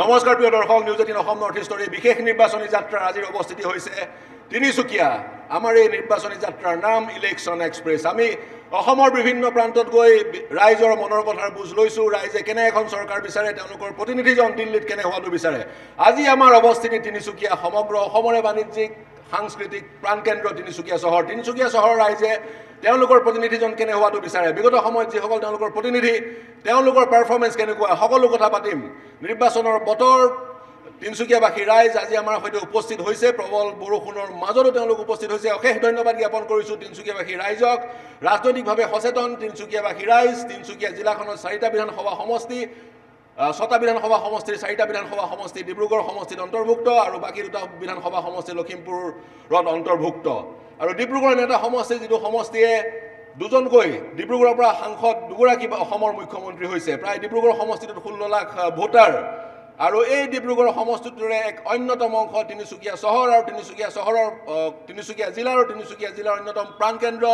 নমস্কাৰ প্ৰিয় দৰ্শক নিউজ এইটিন অসম নৰ্থ ইষ্টৰ এই বিশেষ নিৰ্বাচনী যাত্ৰাৰ আজিৰ অৱস্থিতি হৈছে তিনিচুকীয়া আমাৰ এই নিৰ্বাচনী যাত্ৰাৰ নাম ইলেকশ্যন এক্সপ্ৰেছ আমি অসমৰ বিভিন্ন প্ৰান্তত গৈ ৰাইজৰ মনৰ কথাৰ বুজ লৈছোঁ ৰাইজে কেনে এখন চৰকাৰ বিচাৰে তেওঁলোকৰ প্ৰতিনিধিজন দিল্লীত কেনে হোৱাটো বিচাৰে আজি আমাৰ অৱস্থিতি তিনিচুকীয়া সমগ্ৰ অসমৰে বাণিজ্যিক সাংস্কৃতিক প্ৰাণকেন্দ্ৰ তিনিচুকীয়া চহৰ তিনিচুকীয়া চহৰৰ ৰাইজে তেওঁলোকৰ প্ৰতিনিধিজন কেনে হোৱাটো বিচাৰে বিগত সময়ত যিসকল তেওঁলোকৰ প্ৰতিনিধি তেওঁলোকৰ পাৰফৰ্মেঞ্চ কেনেকুৱা সকলো কথা পাতিম নিৰ্বাচনৰ বতৰ তিনিচুকীয়াবাসী ৰাইজ আজি আমাৰ সৈতে উপস্থিত হৈছে প্ৰবল বৰষুণৰ মাজতো তেওঁলোক উপস্থিত হৈছে অশেষ ধন্যবাদ জ্ঞাপন কৰিছোঁ তিনিচুকীয়াবাসী ৰাইজক ৰাজনৈতিকভাৱে সচেতন তিনিচুকীয়াবাসী ৰাইজ তিনিচুকীয়া জিলাখনৰ চাৰিটা বিধানসভা সমষ্টি ছটা বিধানসভা সমষ্টিৰ চাৰিটা বিধানসভা সমষ্টি ডিব্ৰুগড় সমষ্টিত অন্তৰ্ভুক্ত আৰু বাকী দুটা বিধানসভা সমষ্টি লখিমপুৰত অন্তৰ্ভুক্ত আৰু ডিব্ৰুগড় এনে এটা সমষ্টি যিটো সমষ্টিয়ে দুজনকৈ ডিব্ৰুগড়ৰ পৰা সাংসদ দুগৰাকী অসমৰ মুখ্যমন্ত্ৰী হৈছে প্ৰায় ডিব্ৰুগড় সমষ্টিটোত ষোল্ল লাখ ভোটাৰ আৰু এই ডিব্ৰুগড় সমষ্টিটোৰে এক অন্যতম অংশ তিনিচুকীয়া চহৰ আৰু তিনিচুকীয়া চহৰৰ তিনিচুকীয়া জিলা আৰু তিনিচুকীয়া জিলাৰ অন্যতম প্ৰাণকেন্দ্ৰ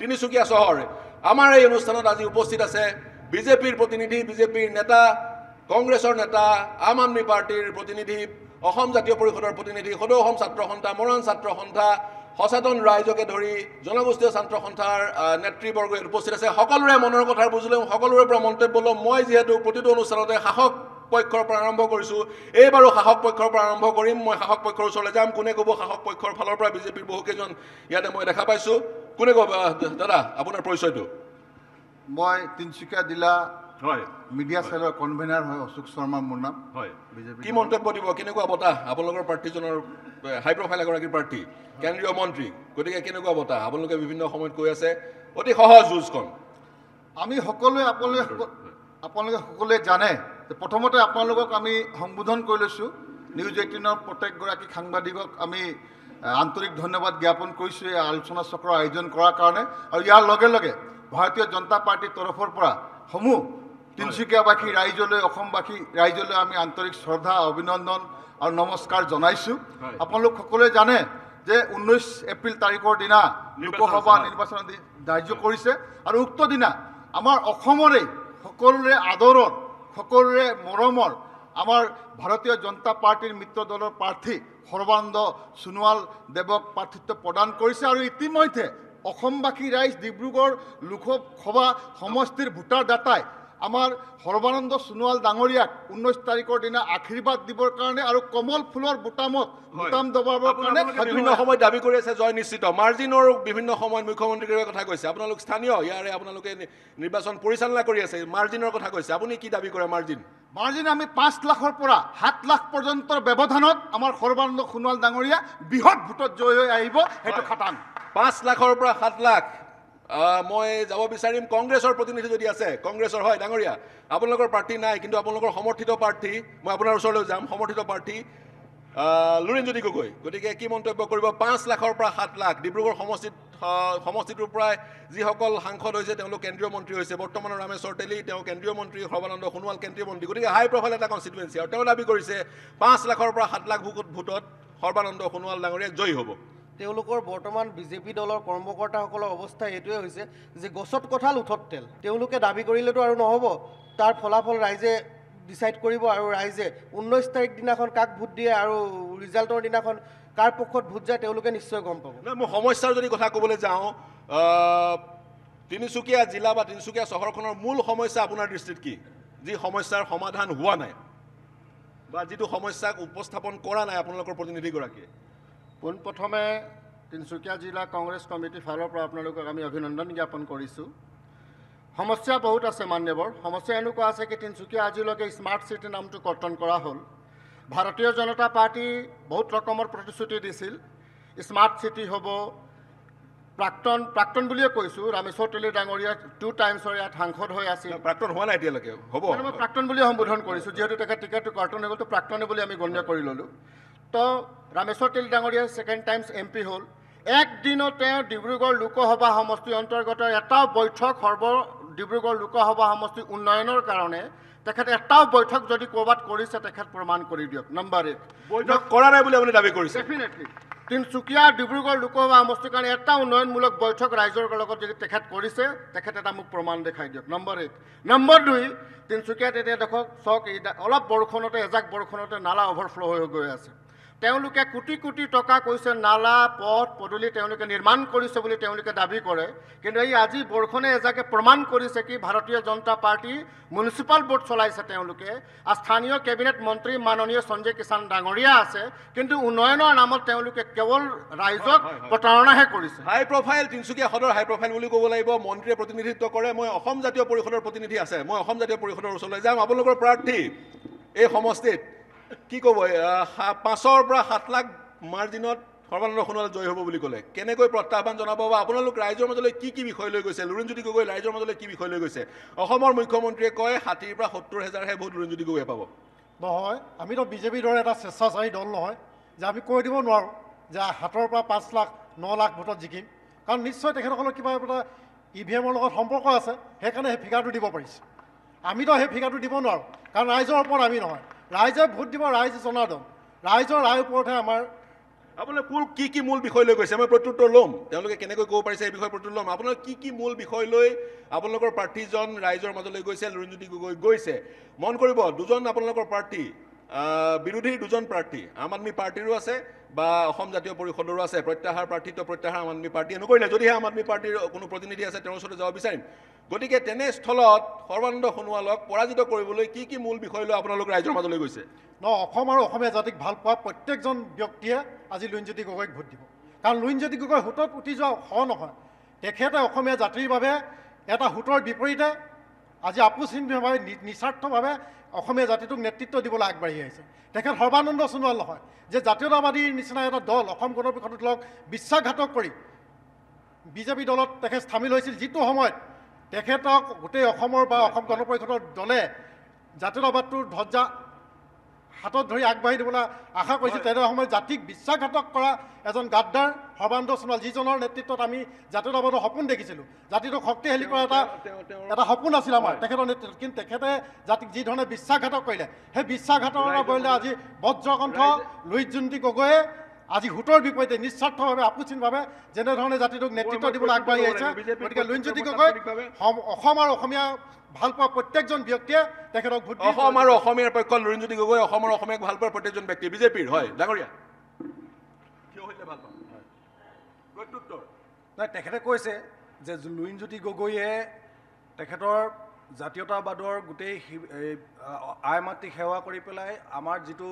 তিনিচুকীয়া চহৰ আমাৰ এই অনুষ্ঠানত আজি উপস্থিত আছে বিজেপিৰ প্ৰতিনিধি বিজেপিৰ নেতা কংগ্ৰেছৰ নেতা আম আদমী পাৰ্টীৰ প্ৰতিনিধি অসম জাতীয় পৰিষদৰ প্ৰতিনিধি সদৌ অসম ছাত্ৰ সন্থা মৰাণ ছাত্ৰ সন্থা সচেতন ৰাইজকে ধৰি জনগোষ্ঠীয় ছাত্ৰ সন্থাৰ নেতৃবৰ্গ উপস্থিত আছে সকলোৰে মনৰ কথা বুজি লওঁ সকলোৰে পৰা মন্তব্য লওঁ মই যিহেতু প্ৰতিটো অনুষ্ঠানতে শাসক পক্ষৰ পৰা আৰম্ভ কৰিছোঁ এইবাৰো শাসক পক্ষৰ পৰা আৰম্ভ কৰিম মই শাসক পক্ষৰ ওচৰলৈ যাম কোনে ক'ব শাসক পক্ষৰ ফালৰ পৰা বিজেপিৰ বহুকেইজন ইয়াতে মই দেখা পাইছোঁ কোনে ক'ব দাদা আপোনাৰ পৰিচয়টো মই তিনিচুকীয়া জিলা হয় মিডিয়া চেলৰ কনভেনাৰ হয় অশোক শৰ্মা মোৰ নাম হয় বিজেপি কি মন্তব্য দিব কেনেকুৱা বতাহ আপোনালোকৰ প্ৰাৰ্থীজনৰ হাই প্ৰফাইল এগৰাকী প্ৰাৰ্থী কেন্দ্ৰীয় মন্ত্ৰী গতিকে কেনেকুৱা বতাহ আপোনালোকে বিভিন্ন সময়ত কৈ আছে অতি সহজ যুঁজখন আমি সকলোৱে আপোনালোকে আপোনালোকে সকলোৱে জানে যে প্ৰথমতে আপোনালোকক আমি সম্বোধন কৰি লৈছোঁ নিউজ এইটিনৰ প্ৰত্যেকগৰাকী সাংবাদিকক আমি আন্তৰিক ধন্যবাদ জ্ঞাপন কৰিছোঁ এই আলোচনা চক্ৰৰ আয়োজন কৰাৰ কাৰণে আৰু ইয়াৰ লগে লগে ভাৰতীয় জনতা পাৰ্টীৰ তৰফৰ পৰা সমূহ তিনিচুকীয়াবাসী ৰাইজলৈ অসমবাসী ৰাইজলৈ আমি আন্তৰিক শ্ৰদ্ধা অভিনন্দন আৰু নমস্কাৰ জনাইছোঁ আপোনালোক সকলোৱে জানে যে ঊনৈছ এপ্ৰিল তাৰিখৰ দিনা লোকসভা নিৰ্বাচন ধাৰ্য কৰিছে আৰু উক্ত দিনা আমাৰ অসমৰে সকলোৰে আদৰৰ সকলোৰে মৰমৰ আমাৰ ভাৰতীয় জনতা পাৰ্টীৰ মিত্ৰ দলৰ প্ৰাৰ্থী সৰ্বানন্দ সোণোৱাল দেৱক প্ৰাৰ্থিত্ব প্ৰদান কৰিছে আৰু ইতিমধ্যে অসমবাসী ৰাইজ ডিব্ৰুগড় লোকসভা সমষ্টিৰ ভোটাৰ ডাটাই আমাৰ সৰ্বানন্দ সোণোৱাল ডাঙৰীয়াক ঊনৈছ তাৰিখৰ দিনা আশীৰ্বাদ দিবৰ কাৰণে আৰু কমল ফুলৰ বুটামত বুটাম দবাবৰ কাৰণে বিভিন্ন সময়ত দাবী কৰি আছে জয় নিশ্চিত মাৰ্জিনৰ বিভিন্ন সময়ত মুখ্যমন্ত্ৰীগৰাকীয়ে কথা কৈছে আপোনালোক স্থানীয় ইয়াৰে আপোনালোকে নিৰ্বাচন পৰিচালনা কৰি আছে মাৰ্জিনৰ কথা কৈছে আপুনি কি দাবী কৰে মাৰ্জিন মাৰ্জিন আমি পাঁচ লাখৰ পৰা সাত লাখ পৰ্যন্ত ব্যৱধানত আমাৰ সৰ্বানন্দ সোণোৱাল ডাঙৰীয়া বৃহৎ ভোটত জয় হৈ আহিব সেইটো খাটাং পাঁচ লাখৰ পৰা সাত লাখ মই যাব বিচাৰিম কংগ্ৰেছৰ প্ৰতিনিধি যদি আছে কংগ্ৰেছৰ হয় ডাঙৰীয়া আপোনালোকৰ প্ৰাৰ্থী নাই কিন্তু আপোনালোকৰ সমৰ্থিত প্ৰাৰ্থী মই আপোনাৰ ওচৰলৈ যাম সমৰ্থিত প্ৰাৰ্থী লুৰিণজ্যোতি গগৈ গতিকে কি মন্তব্য কৰিব পাঁচ লাখৰ পৰা সাত লাখ ডিব্ৰুগড় সমষ্টিত সমষ্টিটোৰ পৰাই যিসকল সাংসদ হৈছে তেওঁলোক কেন্দ্ৰীয় মন্ত্ৰী হৈছে বৰ্তমানৰ ৰামেশ্বৰ তেলী তেওঁ কেন্দ্ৰীয় মন্ত্ৰী সৰ্বানন্দ সোণোৱাল কেন্দ্ৰীয় মন্ত্ৰী গতিকে হাই প্ৰফাইল এটা কনষ্টিটুৱেঞ্চি আৰু তেওঁ দাবী কৰিছে পাঁচ লাখৰ পৰা সাত লাখ ভোটত সৰ্বানন্দ সোণোৱাল ডাঙৰীয়া জয়ী হ'ব তেওঁলোকৰ বৰ্তমান বিজেপি দলৰ কৰ্মকৰ্তাসকলৰ অৱস্থা এইটোৱে হৈছে যে গছত কঁঠাল উঠত তেল তেওঁলোকে দাবী কৰিলেতো আৰু নহ'ব তাৰ ফলাফল ৰাইজে ডিচাইড কৰিব আৰু ৰাইজে ঊনৈছ তাৰিখ দিনাখন কাক ভোট দিয়ে আৰু ৰিজাল্টৰ দিনাখন কাৰ পক্ষত ভোট যায় তেওঁলোকে নিশ্চয় গম পাব মই সমস্যাৰ যদি কথা ক'বলৈ যাওঁ তিনিচুকীয়া জিলা বা তিনিচুকীয়া চহৰখনৰ মূল সমস্যা আপোনাৰ দৃষ্টিত কি যি সমস্যাৰ সমাধান হোৱা নাই বা যিটো সমস্যাক উপস্থাপন কৰা নাই আপোনালোকৰ প্ৰতিনিধিগৰাকীয়ে পোনপ্ৰথমে তিনিচুকীয়া জিলা কংগ্ৰেছ কমিটিৰ ফালৰ পৰা আপোনালোকক আমি অভিনন্দন জ্ঞাপন কৰিছোঁ সমস্যা বহুত আছে মান্যবৰ সমস্যা এনেকুৱা আছে কি তিনিচুকীয়া আজিলৈকে স্মাৰ্ট চিটি নামটো কৰ্তন কৰা হ'ল ভাৰতীয় জনতা পাৰ্টী বহুত ৰকমৰ প্ৰতিশ্ৰুতি দিছিল স্মাৰ্ট চিটি হ'ব প্ৰাক্তন প্ৰাক্তন বুলিয়ে কৈছোঁ ৰামেশ্বৰ তেলী ডাঙৰীয়া টু টাইমছৰ ইয়াত সাংসদ হৈ আছিল প্ৰাক্তন হোৱা নাই এতিয়ালৈকে হ'ব মই প্ৰাক্তন বুলিয়ে সম্বোধন কৰিছোঁ যিহেতু তেখেত টিকেটটো কৰ্তন হৈ গ'লতো প্ৰাক্তনে বুলি আমি গণ্য কৰি তো ৰামেশ্বৰ ডাঙৰীয়া ছেকেণ্ড টাইমছ এম পি হল এক দিনত তেওঁ ডিব্ৰুগড় লোকসভা সমষ্টিৰ অন্তৰ্গত এটাও বৈঠক সৰ্ব ডিব্ৰুগড় লোকসভা সমষ্টিৰ উন্নয়নৰ কাৰণে তেখেত এটাও বৈঠক যদি ক'ৰবাত কৰিছে তেখেত প্ৰমাণ কৰি দিয়ক নম্বৰ এক বৈঠক কৰা নাই বুলি আপুনি দাবী কৰিছে ডেফিনেটলি তিনিচুকীয়া ডিব্ৰুগড় লোকসভা সমষ্টিৰ কাৰণে এটা উন্নয়নমূলক বৈঠক ৰাইজৰ লগত যদি তেখেত কৰিছে তেখেত এটা মোক প্ৰমাণ দেখাই দিয়ক নম্বৰ এক নম্বৰ দুই তিনচুকিয়াত এটা দেখ চক অলপ বৰষুণতে এজাক বৰষুণতে নালা অভাৰফ্ল' হৈ গৈ আছে তেওঁলোকে কোটি কোটি টকা কৈছে নালা পথ পদূলি তেওঁলোকে নিৰ্মাণ কৰিছে বুলি তেওঁলোকে দাবী কৰে কিন্তু এই আজি বৰষুণে এজাকে প্ৰমাণ কৰিছে কি ভাৰতীয় জনতা পাৰ্টী মিউনিচিপাল বৰ্ড চলাইছে তেওঁলোকে আৰু স্থানীয় কেবিনেট মন্ত্ৰী মাননীয় সঞ্জয় কিষাণ ডাঙৰীয়া আছে কিন্তু উন্নয়নৰ নামত তেওঁলোকে কেৱল ৰাইজক প্ৰতাৰণাহে কৰিছে হাই প্ৰফাইল তিনিচুকীয়া সদৰ হাই প্ৰফাইল বুলি ক'ব লাগিব মন্ত্ৰীয়ে প্ৰতিনিধিত্ব কৰে মই অসম জাতীয় পৰিষদৰ প্ৰতিনিধি আছে মই অসম জাতীয় পৰিষদৰ ওচৰলৈ যাম আপোনালোকৰ প্ৰাৰ্থী এই সমষ্টিত কি ক'ব পাঁচৰ পৰা সাত লাখ মাৰ্জিনত সৰ্বানন্দ সোণোৱাল জয় হ'ব বুলি ক'লে কেনেকৈ প্ৰত্যাহ্বান জনাব বা আপোনালোক ৰাইজৰ মাজলৈ কি কি বিষয় লৈ গৈছে লুৰুণজ্যোতি গগৈ ৰাইজৰ মাজলৈ কি বিষয় লৈ গৈছে অসমৰ মুখ্যমন্ত্ৰীয়ে কয় ষাঠিৰ পৰা সত্তৰ হেজাৰহে ভোট লুৰুণজ্যোতি গগৈয়ে পাব নহয় আমিতো বিজেপিৰ দৰে এটা স্বেচ্ছাচাৰী দল নহয় যে আমি কৈ দিব নোৱাৰোঁ যে সাতৰ পৰা পাঁচ লাখ ন লাখ ভোটত জিকিম কাৰণ নিশ্চয় তেখেতসকলৰ কিবা এটা ই ভি এমৰ লগত সম্পৰ্ক আছে সেইকাৰণে সেই ফিগাৰটো দিব পাৰিছে আমিতো সেই ফিগাৰটো দিব নোৱাৰোঁ কাৰণ ৰাইজৰ ওপৰত আমি নহয় ৰাইজে ভোট দিব ৰাইজ জনাদম ৰাইজৰ ৰায়ৰ ওপৰতহে আমাৰ আপোনালোকে কোন কি কি মূল বিষয় লৈ গৈছে মই প্ৰত্যুত্তৰ ল'ম তেওঁলোকে কেনেকৈ ক'ব পাৰিছে এই বিষয়ে প্ৰত্যুত্তৰ ল'ম আপোনালোকে কি কি মূল বিষয় লৈ আপোনালোকৰ প্ৰাৰ্থীজন ৰাইজৰ মাজলৈ গৈছে লুৰিণজ্যোতি গগৈ গৈছে মন কৰিব দুজন আপোনালোকৰ প্ৰাৰ্থী বিৰোধীৰ দুজন প্ৰাৰ্থী আম আদমী পাৰ্টীৰো আছে বা অসম জাতীয় পৰিষদৰো আছে প্ৰত্যাহাৰ প্ৰাৰ্থীত্ব প্ৰত্যাহাৰ আম আদমী পাৰ্টীয়ে নকৰিলে যদিহে আম আদমী পাৰ্টীৰ কোনো প্ৰতিনিধি আছে তেওঁৰ ওচৰলৈ যাব বিচাৰিম গতিকে তেনেস্থলত সৰ্বানন্দ সোণোৱালক পৰাজিত কৰিবলৈ কি কি মূল বিষয় লৈ আপোনালোক ৰাইজৰ মাজলৈ গৈছে ন অসম আৰু অসমীয়া জাতিক ভাল পোৱা প্ৰত্যেকজন ব্যক্তিয়ে আজি লুইনজ্যোতি গগৈক ভোট দিব কাৰণ লুইনজ্যোতি গগৈ সোঁতত উঠি যোৱা স নহয় তেখেতে অসমীয়া জাতিৰ বাবে এটা সোঁতৰ বিপৰীতে আজি আপোচিনভাৱে নিস্বাৰ্থভাৱে অসমীয়া জাতিটোক নেতৃত্ব দিবলৈ আগবাঢ়ি আহিছে তেখেত সৰ্বানন্দ সোণোৱাল নহয় যে জাতীয়তাবাদীৰ নিচিনা এটা দল অসম গণ পৰিষদত বিশ্বাসঘাতক কৰি বিজেপি দলত তেখেত স্থামিল হৈছিল যিটো সময়ত তেখেতক গোটেই অসমৰ বা অসম গণ পৰিষদৰ দলে জাতীয়তাবাদটোৰ ধ্বজা হাতত ধৰি আগবাঢ়ি দিবলৈ আশা কৰিছিল তেনে সময়ত জাতিক বিশ্বাসঘাতক কৰা এজন গাদ্দাৰ সৰ্বানন্দ সোণোৱাল যিজনৰ নেতৃত্বত আমি জাতীয়তাবাদৰ সপোন দেখিছিলোঁ জাতিটোক শক্তিশালী কৰা এটা এটা সপোন আছিল আমাৰ তেখেতৰ নেতৃত্বত কিন্তু তেখেতে জাতিক যিধৰণে বিশ্বাসঘাতক কৰিলে সেই বিশ্বাসঘাতৰ আজি বজ্ৰকণ্ঠ লুইত জন্তী গগৈয়ে আজি হুটৰ বিপৰীতে নিস্বাৰ্থভাৱে আপোচীনভাৱে যেনেধৰণে জাতিটোক নেতৃত্ব দিবলৈ আগবাঢ়ি আহিছে গতিকে লুইনজ্যোতি গগৈ অসম আৰু অসমীয়া ভাল পোৱা প্ৰত্যেকজন ব্যক্তিয়ে তেখেতক ভোট অসম আৰু অসমীয়াৰ পক্ষ লুইনজ্যোতি গগৈ অসম আৰু অসমীয়াক ভালপোৱা প্ৰত্যেকজন ব্যক্তি বিজেপিৰ হয় ডাঙৰীয়া নাই তেখেতে কৈছে যে লুইনজ্যোতি গগৈয়ে তেখেতৰ জাতীয়তাবাদৰ গোটেই আই মাতৃক সেৱা কৰি পেলাই আমাৰ যিটো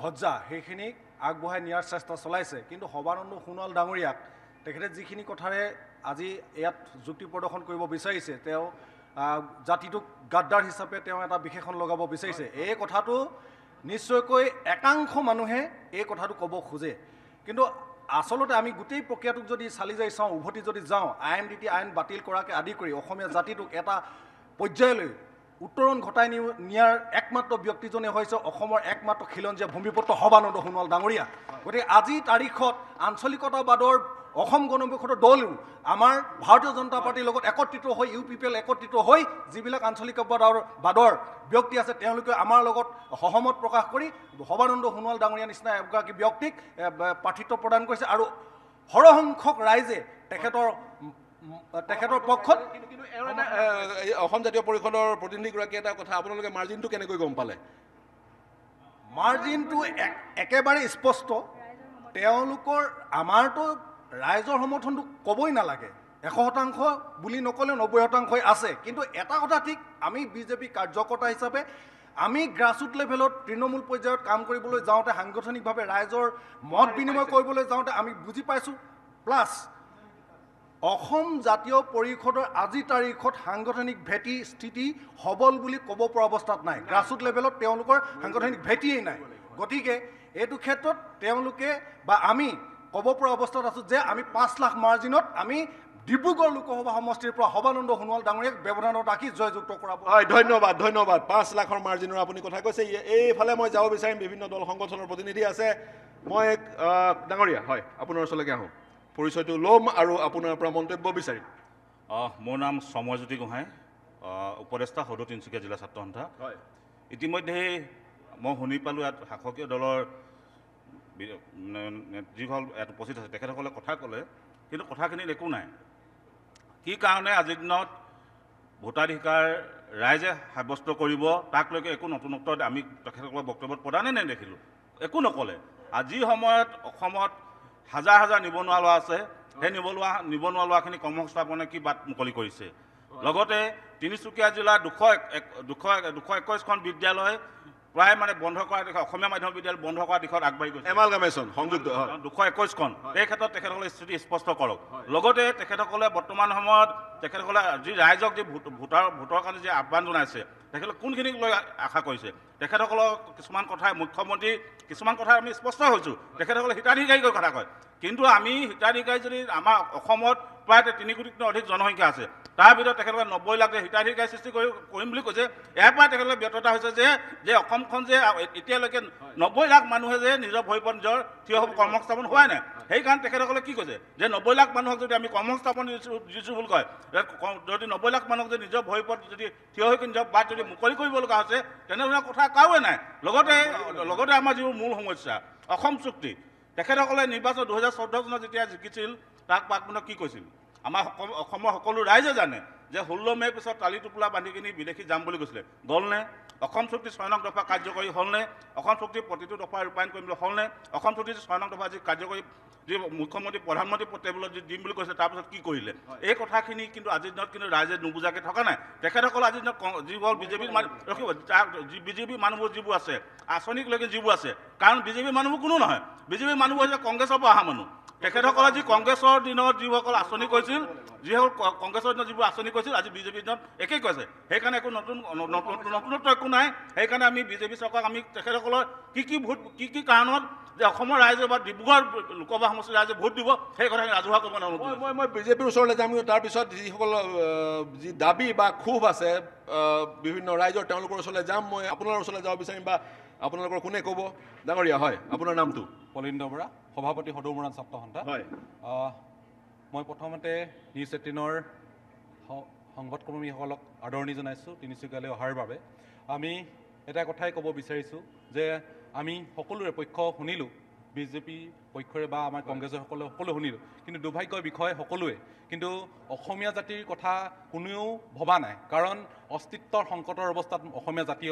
ধজ্জা সেইখিনিক আগবঢ়াই নিয়াৰ চেষ্টা চলাইছে কিন্তু সৰ্বানন্দ সোণোৱাল ডাঙৰীয়াক তেখেতে যিখিনি কথাৰে আজি ইয়াত যুক্তি প্ৰদৰ্শন কৰিব বিচাৰিছে তেওঁ জাতিটোক গাদ্দাৰ হিচাপে তেওঁ এটা বিশেষণ লগাব বিচাৰিছে এই কথাটো নিশ্চয়কৈ একাংশ মানুহে এই কথাটো ক'ব খোজে কিন্তু আচলতে আমি গোটেই প্ৰক্ৰিয়াটোক যদি চালি যাই চাওঁ উভতি যদি যাওঁ আই এম ডি টি আইন বাতিল কৰাকে আদি কৰি অসমীয়া জাতিটোক এটা পৰ্যায়লৈ উত্তৰণ ঘটাই নি নিয়াৰ একমাত্ৰ ব্যক্তিজনে হৈছে অসমৰ একমাত্ৰ খিলঞ্জীয়া ভূমিপুত্ৰ সৰ্বানন্দ সোণোৱাল ডাঙৰীয়া গতিকে আজি তাৰিখত আঞ্চলিকতাবাদৰ অসম গণ পৰিষদৰ দলো আমাৰ ভাৰতীয় জনতা পাৰ্টিৰ লগত একত্ৰিত হৈ ইউ পি পি এল একত্ৰিত হৈ যিবিলাক আঞ্চলিক বাদৰ ব্যক্তি আছে তেওঁলোকে আমাৰ লগত সহমত প্ৰকাশ কৰি সৰ্বানন্দ সোণোৱাল ডাঙৰীয়া নিচিনা এগৰাকী ব্যক্তিক প্ৰাৰ্থিত্ব প্ৰদান কৰিছে আৰু সৰহসংখ্যক ৰাইজে তেখেতৰ তেখেতৰ পক্ষত অসম জাতীয় পৰিষদৰ প্ৰতিনিধিগৰাকীয়ে এটা কথা আপোনালোকে মাৰ্জিনটো কেনেকৈ গম পালে মাৰ্জিনটো একেবাৰে স্পষ্ট তেওঁলোকৰ আমাৰতো ৰাইজৰ সমৰ্থনটো ক'বই নালাগে এশ শতাংশ বুলি নক'লে নব্বৈ শতাংশই আছে কিন্তু এটা কথা ঠিক আমি বিজেপি কাৰ্যকৰ্তা হিচাপে আমি গ্ৰাছৰুট লেভেলত তৃণমূল পৰ্যায়ত কাম কৰিবলৈ যাওঁতে সাংগঠনিকভাৱে ৰাইজৰ মত বিনিময় কৰিবলৈ যাওঁতে আমি বুজি পাইছোঁ প্লাছ অসম জাতীয় পৰিষদৰ আজি তাৰিখত সাংগঠনিক ভেটি স্থিতি সবল বুলি ক'ব পৰা অৱস্থাত নাই গ্ৰাছৰুট লেভেলত তেওঁলোকৰ সাংগঠনিক ভেটিয়েই নাই গতিকে এইটো ক্ষেত্ৰত তেওঁলোকে বা আমি ক'ব পৰা অৱস্থাত আছোঁ যে আমি পাঁচ লাখ মাৰ্জিনত আমি ডিব্ৰুগড় লোকসভা সমষ্টিৰ পৰা সৰ্বানন্দ সোণোৱাল ডাঙৰীয়াক ব্যৱধানত ৰাখি জয়যুক্ত কৰাব হয় ধন্যবাদ ধন্যবাদ পাঁচ লাখৰ মাৰ্জিনৰ আপুনি কথা কৈছে এইফালে মই যাব বিচাৰিম বিভিন্ন দল সংগঠনৰ প্ৰতিনিধি আছে মই ডাঙৰীয়া হয় আপোনাৰ ওচৰলৈকে আহোঁ পৰিচয়টো ল'ম আৰু আপোনাৰ পৰা মন্তব্য বিচাৰিম মোৰ নাম সময়জ্যোতি গোহাঁই উপদেষ্টা সদৌ তিনিচুকীয়া জিলা ছাত্ৰ সন্থা হয় ইতিমধ্যেই মই শুনি পালোঁ ইয়াত শাসকীয় দলৰ যিসকল ইয়াত উপস্থিত আছে তেখেতসকলে কথা ক'লে কিন্তু কথাখিনিত একো নাই কি কাৰণে আজিৰ দিনত ভোটাধিকাৰ ৰাইজে সাব্যস্ত কৰিব তাক লৈকে একো নতুনত্ব আমি তেখেতসকলৰ বক্তব্যত প্ৰদানেই নেদেখিলোঁ একো নক'লে আজি সময়ত অসমত হাজাৰ হাজাৰ নিবনুৱা ল'ৰা আছে সেই নিবনুৱা নিবনুৱা ল'ৰাখিনি কৰ্মসংস্থাপনে কি বাট মুকলি কৰিছে লগতে তিনিচুকীয়া জিলাৰ দুশ এক দুশ দুশ একৈছখন বিদ্যালয় প্ৰায় মানে বন্ধ কৰা দিশত অসমীয়া মাধ্যমিক বিদ্যালয় বন্ধ কৰা দিশত আগবাঢ়ি গৈছে এমালগামেশ্যন সংযুক্ত দুশ একৈছখন এই ক্ষেত্ৰত তেখেতসকলে স্থিতি স্পষ্ট কৰক লগতে তেখেতসকলে বৰ্তমান সময়ত তেখেতসকলে যি ৰাইজক যি ভোটাৰ ভোটৰ কাৰণে যি আহ্বান জনাইছে তেখেতসকলে কোনখিনিক লৈ আশা কৰিছে তেখেতসকলক কিছুমান কথাই মুখ্যমন্ত্ৰী কিছুমান কথাই আমি স্পষ্ট হৈছোঁ তেখেতসকলে হিতাধিকাৰীকৈ কথা কয় কিন্তু আমি হিতাধিকাৰী যদি আমাৰ অসমত প্ৰায় তিনি কোটিতকৈ অধিক জনসংখ্যা আছে তাৰ ভিতৰত তেখেতলোকে নব্বৈ লাখ হিতাধিকাৰী সৃষ্টি কৰি কৰিম বুলি কৈছে ইয়াৰ পৰা তেখেতলোকে ব্যৰ্থতা হৈছে যে যে অসমখন যে এতিয়ালৈকে নব্বৈ লাখ মানুহে যে নিজৰ ভৰিপত নিজৰ থিয় হ'ব কৰ্মসংস্থাপন হোৱাই নাই সেইকাৰণে তেখেতসকলে কি কৈছে যে নব্বৈ লাখ মানুহক যদি আমি কৰ্মসংস্থাপন দিছোঁ বুলি কয় যদি নব্বৈ লাখ মানুহক যদি নিজৰ ভৰিপত যদি থিয় হৈ নিজৰ বাট যদি মুকলি কৰিবলগা হৈছে তেনেধৰণৰ কথা কাৰোৱে নাই লগতে লগতে আমাৰ যিবোৰ মূল সমস্যা অসম চুক্তি তেখেতসকলে নিৰ্বাচন দুহেজাৰ চৈধ্য চনত যেতিয়া জিকিছিল তাক পাকমনক কি কৈছিল আমাৰ অসমৰ সকলো ৰাইজে জানে যে ষোল্ল মে'ৰ পিছত তালি টোপোলা বান্ধি কিনি বিদেশী যাম বুলি কৈছিলে গ'লনে অসম চুক্তি ছয় নং দফা কাৰ্যকৰী হ'লনে অসম চুক্তি প্ৰতিটো দফা ৰূপায়ণ কৰিবলৈ হ'লনে অসম চুক্তি ছয় নং দফা যি কাৰ্যকৰী যি মুখ্যমন্ত্ৰী প্ৰধানমন্ত্ৰী টেবুলত যি দিম বুলি কৈছে তাৰপিছত কি কৰিলে এই কথাখিনি কিন্তু আজিৰ দিনত কিন্তু ৰাইজে নুবুজাকৈ থকা নাই তেখেতসকল আজিৰ দিনত যিবোৰ বিজেপিৰ মানুহ ৰখিব বিজেপিৰ মানুহবোৰ যিবোৰ আছে আঁচনিক লৈকে যিবোৰ আছে কাৰণ বিজেপিৰ মানুহবোৰ কোনো নহয় বিজেপিৰ মানুহবোৰ হৈছে কংগ্ৰেছৰ পৰা অহা মানুহ তেখেতসকলে যি কংগ্ৰেছৰ দিনত যিসকল আঁচনি কৰিছিল যিসকল কংগ্ৰেছৰ দিনত যিবোৰ আঁচনি কৰিছিল আজি বিজেপিৰ দিনত একেই কৈছে সেইকাৰণে একো নতুন নতুনত্ব একো নাই সেইকাৰণে আমি বিজেপি চৰকাৰক আমি তেখেতসকলৰ কি কি ভোট কি কি কাৰণত যে অসমৰ ৰাইজে বা ডিব্ৰুগড় লোকসভা সমষ্টিৰ ৰাইজে ভোট দিব সেই কথা আমি ৰাজহুৱা কৰিব নালাগে মই মই বিজেপিৰ ওচৰলৈ যাম তাৰপিছত যিসকল যি দাবী বা ক্ষোভ আছে বিভিন্ন ৰাইজৰ তেওঁলোকৰ ওচৰলৈ যাম মই আপোনাৰ ওচৰলৈ যাব বিচাৰিম বা আপোনালোকৰ কোনে ক'ব ডাঙৰীয়া হয় আপোনাৰ নামটো পলিন্দ বৰা সভাপতি সদৌমৰাণ ছাত্ৰ সন্থা হয় মই প্ৰথমতে নিউজ এইটিনৰ সংবাদ কৰ্মীসকলক আদৰণি জনাইছোঁ তিনিচুকীয়ালৈ অহাৰ বাবে আমি এটা কথাই ক'ব বিচাৰিছোঁ যে আমি সকলোৰে পক্ষ শুনিলোঁ বিজেপি পক্ষৰে বা আমাৰ কংগ্ৰেছৰ সকলো সকলোৱে শুনিলোঁ কিন্তু দুৰ্ভাগ্যৰ বিষয় সকলোৱে কিন্তু অসমীয়া জাতিৰ কথা কোনেও ভবা নাই কাৰণ অস্তিত্বৰ সংকটৰ অৱস্থাত অসমীয়া জাতি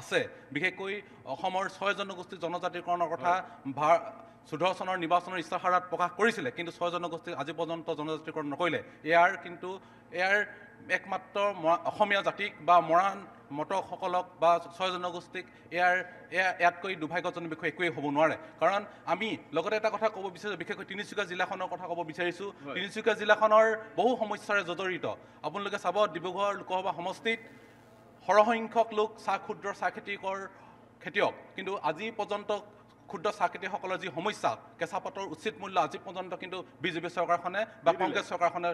আছে বিশেষকৈ অসমৰ ছয় জনগোষ্ঠী জনজাতিকৰণৰ কথা ভা চনৰ নিৰ্বাচনৰ ইস্তাহাৰত প্ৰকাশ কৰিছিলে কিন্তু ছয় জনগোষ্ঠী আজি পৰ্যন্ত জনজাতিকৰণ নকৰিলে ইয়াৰ কিন্তু ইয়াৰ একমাত্ৰ অসমীয়া জাতিক বা মৰাণ মটকসকলক বা ছয় জনগোষ্ঠীক ইয়াৰ এয়া ইয়াতকৈ দুৰ্ভাগ্যজনক বিষয়ে একোৱেই হ'ব নোৱাৰে কাৰণ আমি লগতে এটা কথা ক'ব বিচাৰিছোঁ বিশেষকৈ তিনিচুকীয়া জিলাখনৰ কথা ক'ব বিচাৰিছোঁ তিনিচুকীয়া জিলাখনৰ বহু সমস্যাৰে জৰ্জৰিত আপোনালোকে চাব ডিব্ৰুগড় লোকসভা সমষ্টিত সৰহসংখ্যক লোক চাহ ক্ষুদ্ৰ চাহ খেতিকৰ খেতিয়ক কিন্তু আজি পৰ্যন্ত ক্ষুদ্ৰ চাহখেতিসকলৰ যি সমস্যা কেঁচা কেঁচাপাতৰ উচিত মূল্য আজি পৰ্যন্ত কিন্তু বিজেপি চৰকাৰখনে বা কংগ্ৰেছ চৰকাৰখনে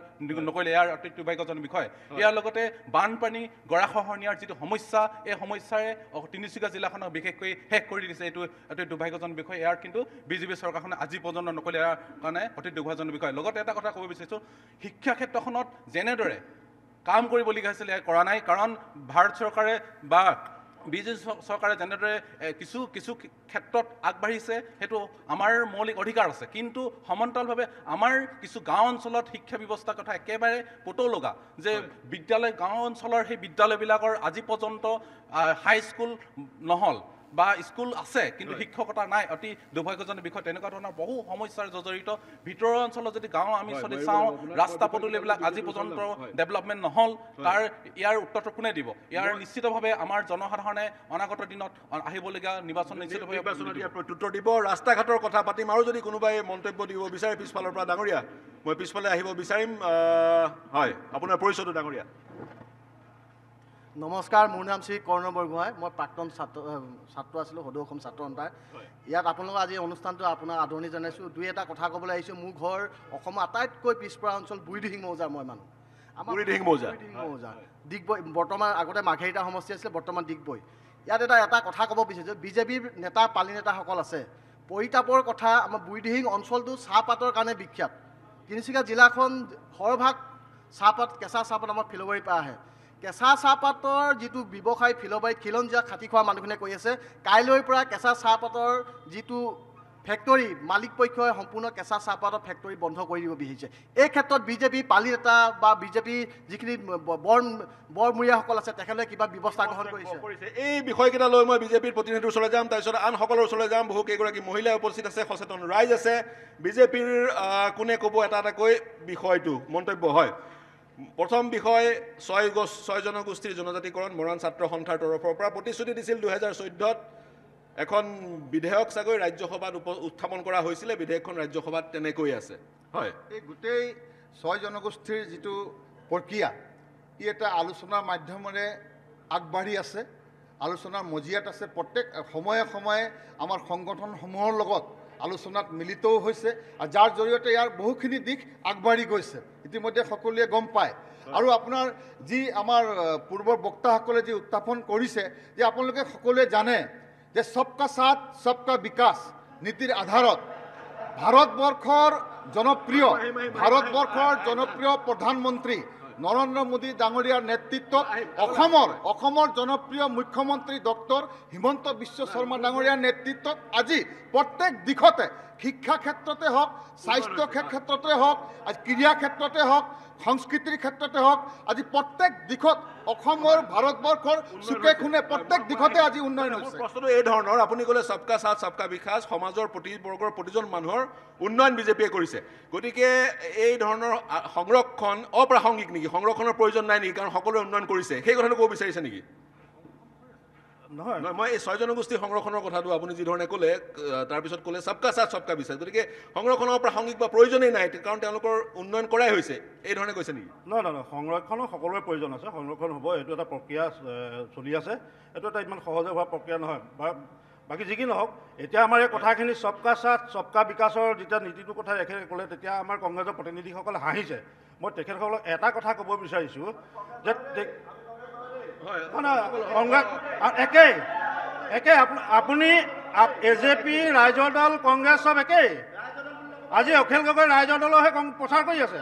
নকৰিলে ইয়াৰ অতি দুৰ্ভাগ্যজনক বিষয় ইয়াৰ লগতে বানপানী গৰাখহনীয়াৰ যিটো সমস্যা এই সমস্যাৰে তিনিচুকীয়া জিলাখনক বিশেষকৈ শেষ কৰি দিছে এইটো অতি দুৰ্ভাগ্যজনক বিষয় ইয়াৰ কিন্তু বিজেপি চৰকাৰখনে আজি পৰ্যন্ত নকৰিলে ইয়াৰ কাৰণে অতি দুৰ্ভাগ্যজনক বিষয় লগতে এটা কথা ক'ব বিচাৰিছোঁ শিক্ষা ক্ষেত্ৰখনত যেনেদৰে কাম কৰিবলগীয়া হৈছিলে কৰা নাই কাৰণ ভাৰত চৰকাৰে বা বিজেপি চৰকাৰে যেনেদৰে কিছু কিছু ক্ষেত্ৰত আগবাঢ়িছে সেইটো আমাৰ মৌলিক অধিকাৰ আছে কিন্তু সমান্তৰালভাৱে আমাৰ কিছু গাঁও অঞ্চলত শিক্ষা ব্যৱস্থাৰ কথা একেবাৰে পুতৌ লগা যে বিদ্যালয় গাঁও অঞ্চলৰ সেই বিদ্যালয়বিলাকৰ আজি পৰ্যন্ত হাইস্কুল নহ'ল বা স্কুল আছে কিন্তু শিক্ষকতা নাই অতি দুৰ্ভাগ্যজনক বিষয় তেনেকুৱা ধৰণৰ বহু সমস্যাৰে জড়িত ভিতৰৰ অঞ্চলত যদি গাঁও আমি যদি চাওঁ ৰাস্তা পদূলিবিলাক আজি পৰ্যন্ত ডেভেলপমেণ্ট নহ'ল তাৰ ইয়াৰ উত্তৰটো কোনে দিব ইয়াৰ নিশ্চিতভাৱে আমাৰ জনসাধাৰণে অনাগত দিনত আহিবলগীয়া নিৰ্বাচন নিশ্চিতভাৱে প্ৰত্যুত্তৰ দিব ৰাস্তা ঘাটৰ কথা পাতিম আৰু যদি কোনোবাই মন্তব্য দিব বিচাৰে পিছফালৰ পৰা ডাঙৰীয়া মই পিছফালে আহিব বিচাৰিম হয় আপোনাৰ পৰিচয়টো ডাঙৰীয়া নমস্কাৰ মোৰ নাম শ্ৰী কৰ্ণ বৰগোহাঁই মই প্ৰাক্তন ছাত্ৰ ছাত্ৰ আছিলোঁ সদৌ অসম ছাত্ৰ সন্থাৰ ইয়াত আপোনালোকৰ আজি অনুষ্ঠানটো আপোনাক আদৰণি জনাইছোঁ দুই এটা কথা ক'বলৈ আহিছোঁ মোৰ ঘৰ অসমৰ আটাইতকৈ পিছপৰা অঞ্চল বুৰিদিহিং মৌজাৰ মই মানুহ ডিগবৈ বৰ্তমান আগতে মাঘেৰিটা সমষ্টি আছিলে বৰ্তমান ডিগবৈ ইয়াত এটা এটা কথা ক'ব বিচাৰিছোঁ বিজেপিৰ নেতা পালি নেতাসকল আছে পৰিতাপৰ কথা আমাৰ বুৰিদিহিং অঞ্চলটো চাহপাতৰ কাৰণে বিখ্যাত তিনিচুকীয়া জিলাখন সৰহভাগ চাহপাত কেঁচা চাহপাত আমাৰ ফিলবাৰীৰ পৰা আহে কেঁচা চাহপাতৰ যিটো ব্যৱসায় ফিলবাৰীত খিলঞ্জীয়া খাটি খোৱা মানুহখিনিয়ে কৈ আছে কাইলৈৰ পৰা কেঁচা চাহপাতৰ যিটো ফেক্টৰী মালিক পক্ষই সম্পূৰ্ণ কেঁচা চাহপাতৰ ফেক্টৰী বন্ধ কৰি দিব বিহিছে এই ক্ষেত্ৰত বিজেপি পালি এটা বা বিজেপি যিখিনি বৰ বৰমূৰীয়াসকল আছে তেখেতলৈ কিবা ব্যৱস্থা গ্ৰহণ কৰিছে এই বিষয়কেইটা লৈ মই বিজেপিৰ প্ৰতিনিধিৰ ওচৰলৈ যাম তাৰপিছত আনসকলৰ ওচৰলৈ যাম বহু কেইগৰাকী মহিলা উপস্থিত আছে সচেতন ৰাইজ আছে বিজেপিৰ কোনে ক'ব এটা এটাকৈ বিষয়টো মন্তব্য হয় প্ৰথম বিষয় ছয় গোষ ছয় জনগোষ্ঠীৰ জনজাতিকৰণ মৰাণ ছাত্ৰ সন্থাৰ তৰফৰ পৰা প্ৰতিশ্ৰুতি দিছিল দুহেজাৰ চৈধ্যত এখন বিধেয়ক চাগৈ ৰাজ্যসভাত উপ উত্থাপন কৰা হৈছিলে বিধেয়কখন ৰাজ্যসভাত তেনেকৈ আছে হয় এই গোটেই ছয় জনগোষ্ঠীৰ যিটো প্ৰক্ৰিয়া ই এটা আলোচনাৰ মাধ্যমেৰে আগবাঢ়ি আছে আলোচনাৰ মজিয়াত আছে প্ৰত্যেক সময়ে সময়ে আমাৰ সংগঠনসমূহৰ লগত আলোচনাত মিলিতও হৈছে আৰু যাৰ জৰিয়তে ইয়াৰ বহুখিনি দিশ আগবাঢ়ি গৈছে ইতিমধ্যে সকলোৱে গম পায় আৰু আপোনাৰ যি আমাৰ পূৰ্বৰ বক্তাসকলে যি উত্থাপন কৰিছে যে আপোনালোকে সকলোৱে জানে যে চবকা চাথ চবকা বিকাশ নীতিৰ আধাৰত ভাৰতবৰ্ষৰ জনপ্ৰিয় ভাৰতবৰ্ষৰ জনপ্ৰিয় প্ৰধানমন্ত্ৰী নৰেন্দ্ৰ মোদী ডাঙৰীয়াৰ নেতৃত্বত অসমৰ অসমৰ জনপ্ৰিয় মুখ্যমন্ত্ৰী ডক্টৰ হিমন্ত বিশ্ব শৰ্মা ডাঙৰীয়াৰ নেতৃত্বত আজি প্ৰত্যেক দিশতে শিক্ষা ক্ষেত্ৰতে হওক স্বাস্থ্য ক্ষেত্ৰতে হওক ক্ৰীড়া ক্ষেত্ৰতে হওক সংস্কৃতিৰ ক্ষেত্ৰতে হওক আজি প্ৰত্যেক দিশত অসমৰ ভাৰতবৰ্ষৰ চুকে খুনে প্ৰত্যেক দিশতে আজি উন্নয়ন হৈছে প্ৰশ্নটো এই ধৰণৰ আপুনি ক'লে চাবকা চাহ চাবকা বিকাশ সমাজৰ প্ৰতি বৰ্গৰ প্ৰতিজন মানুহৰ উন্নয়ন বিজেপিয়ে কৰিছে গতিকে এই ধৰণৰ সংৰক্ষণ অপ্ৰাসংগিক নেকি সংৰক্ষণৰ প্ৰয়োজন নাই নেকি কাৰণ সকলোৱে উন্নয়ন কৰিছে সেই কথাটো ক'ব বিচাৰিছে নেকি নহয় নহয় মই এই ছয় জনগোষ্ঠী সংৰক্ষণৰ কথাটো আপুনি যিধৰণে ক'লে তাৰপিছত ক'লে চবকা চাথ চবকা বিচাৰ গতিকে সংৰক্ষণৰ পৰা প্ৰাসংগিক বা প্ৰয়োজনেই নাই কাৰণ তেওঁলোকৰ উন্নয়ন কৰাই হৈছে এই ধৰণে কৈছে নেকি নহয় নহয় সংৰক্ষণৰ সকলোৰে প্ৰয়োজন আছে সংৰক্ষণ হ'ব এইটো এটা প্ৰক্ৰিয়া চলি আছে এইটো এটা ইমান সহজে হোৱা প্ৰক্ৰিয়া নহয় বা বাকী যি কি নহওক এতিয়া আমাৰ এই কথাখিনি চবকা চাথ চবকা বিকাশৰ যেতিয়া নীতিটোৰ কথা এখেতে ক'লে তেতিয়া আমাৰ কংগ্ৰেছৰ প্ৰতিনিধিসকলে হাঁহিছে মই তেখেতসকলক এটা কথা ক'ব বিচাৰিছোঁ যে একে একে আপুনি এ জে পি ৰাইজৰ দল কংগ্ৰেছ চব একেই আজি অখিল গগৈ ৰাইজৰ দলৰহে প্ৰচাৰ কৰি আছে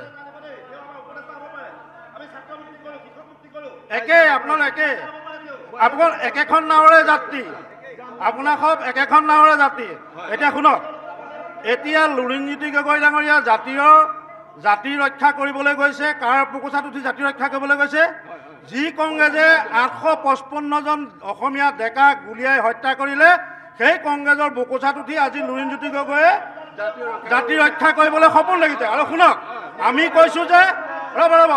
একেই আপোনাৰ একেই আপোনাৰ একেখন নাৱৰে যাত্ৰী আপোনাৰ সব একেখন নাৱৰে যাত্ৰী এতিয়া শুনক এতিয়া লুৰিণজ্যোতি গগৈ ডাঙৰীয়া জাতিৰ জাতি ৰক্ষা কৰিবলৈ গৈছে কাৰ পোকোচাত উঠি জাতি ৰক্ষা কৰিবলৈ গৈছে যি কংগ্ৰেছে আঠশ পঁচপন্নজন অসমীয়া ডেকা গুলিয়াই হত্যা কৰিলে সেই কংগ্ৰেছৰ বকোচাত উঠি আজি নৰীণজ্যোতি গগৈয়ে জাতি ৰক্ষা কৰিবলৈ সপোন লাগিছে আৰু শুনক আমি কৈছোঁ যে ৰ'ব ৰ'ব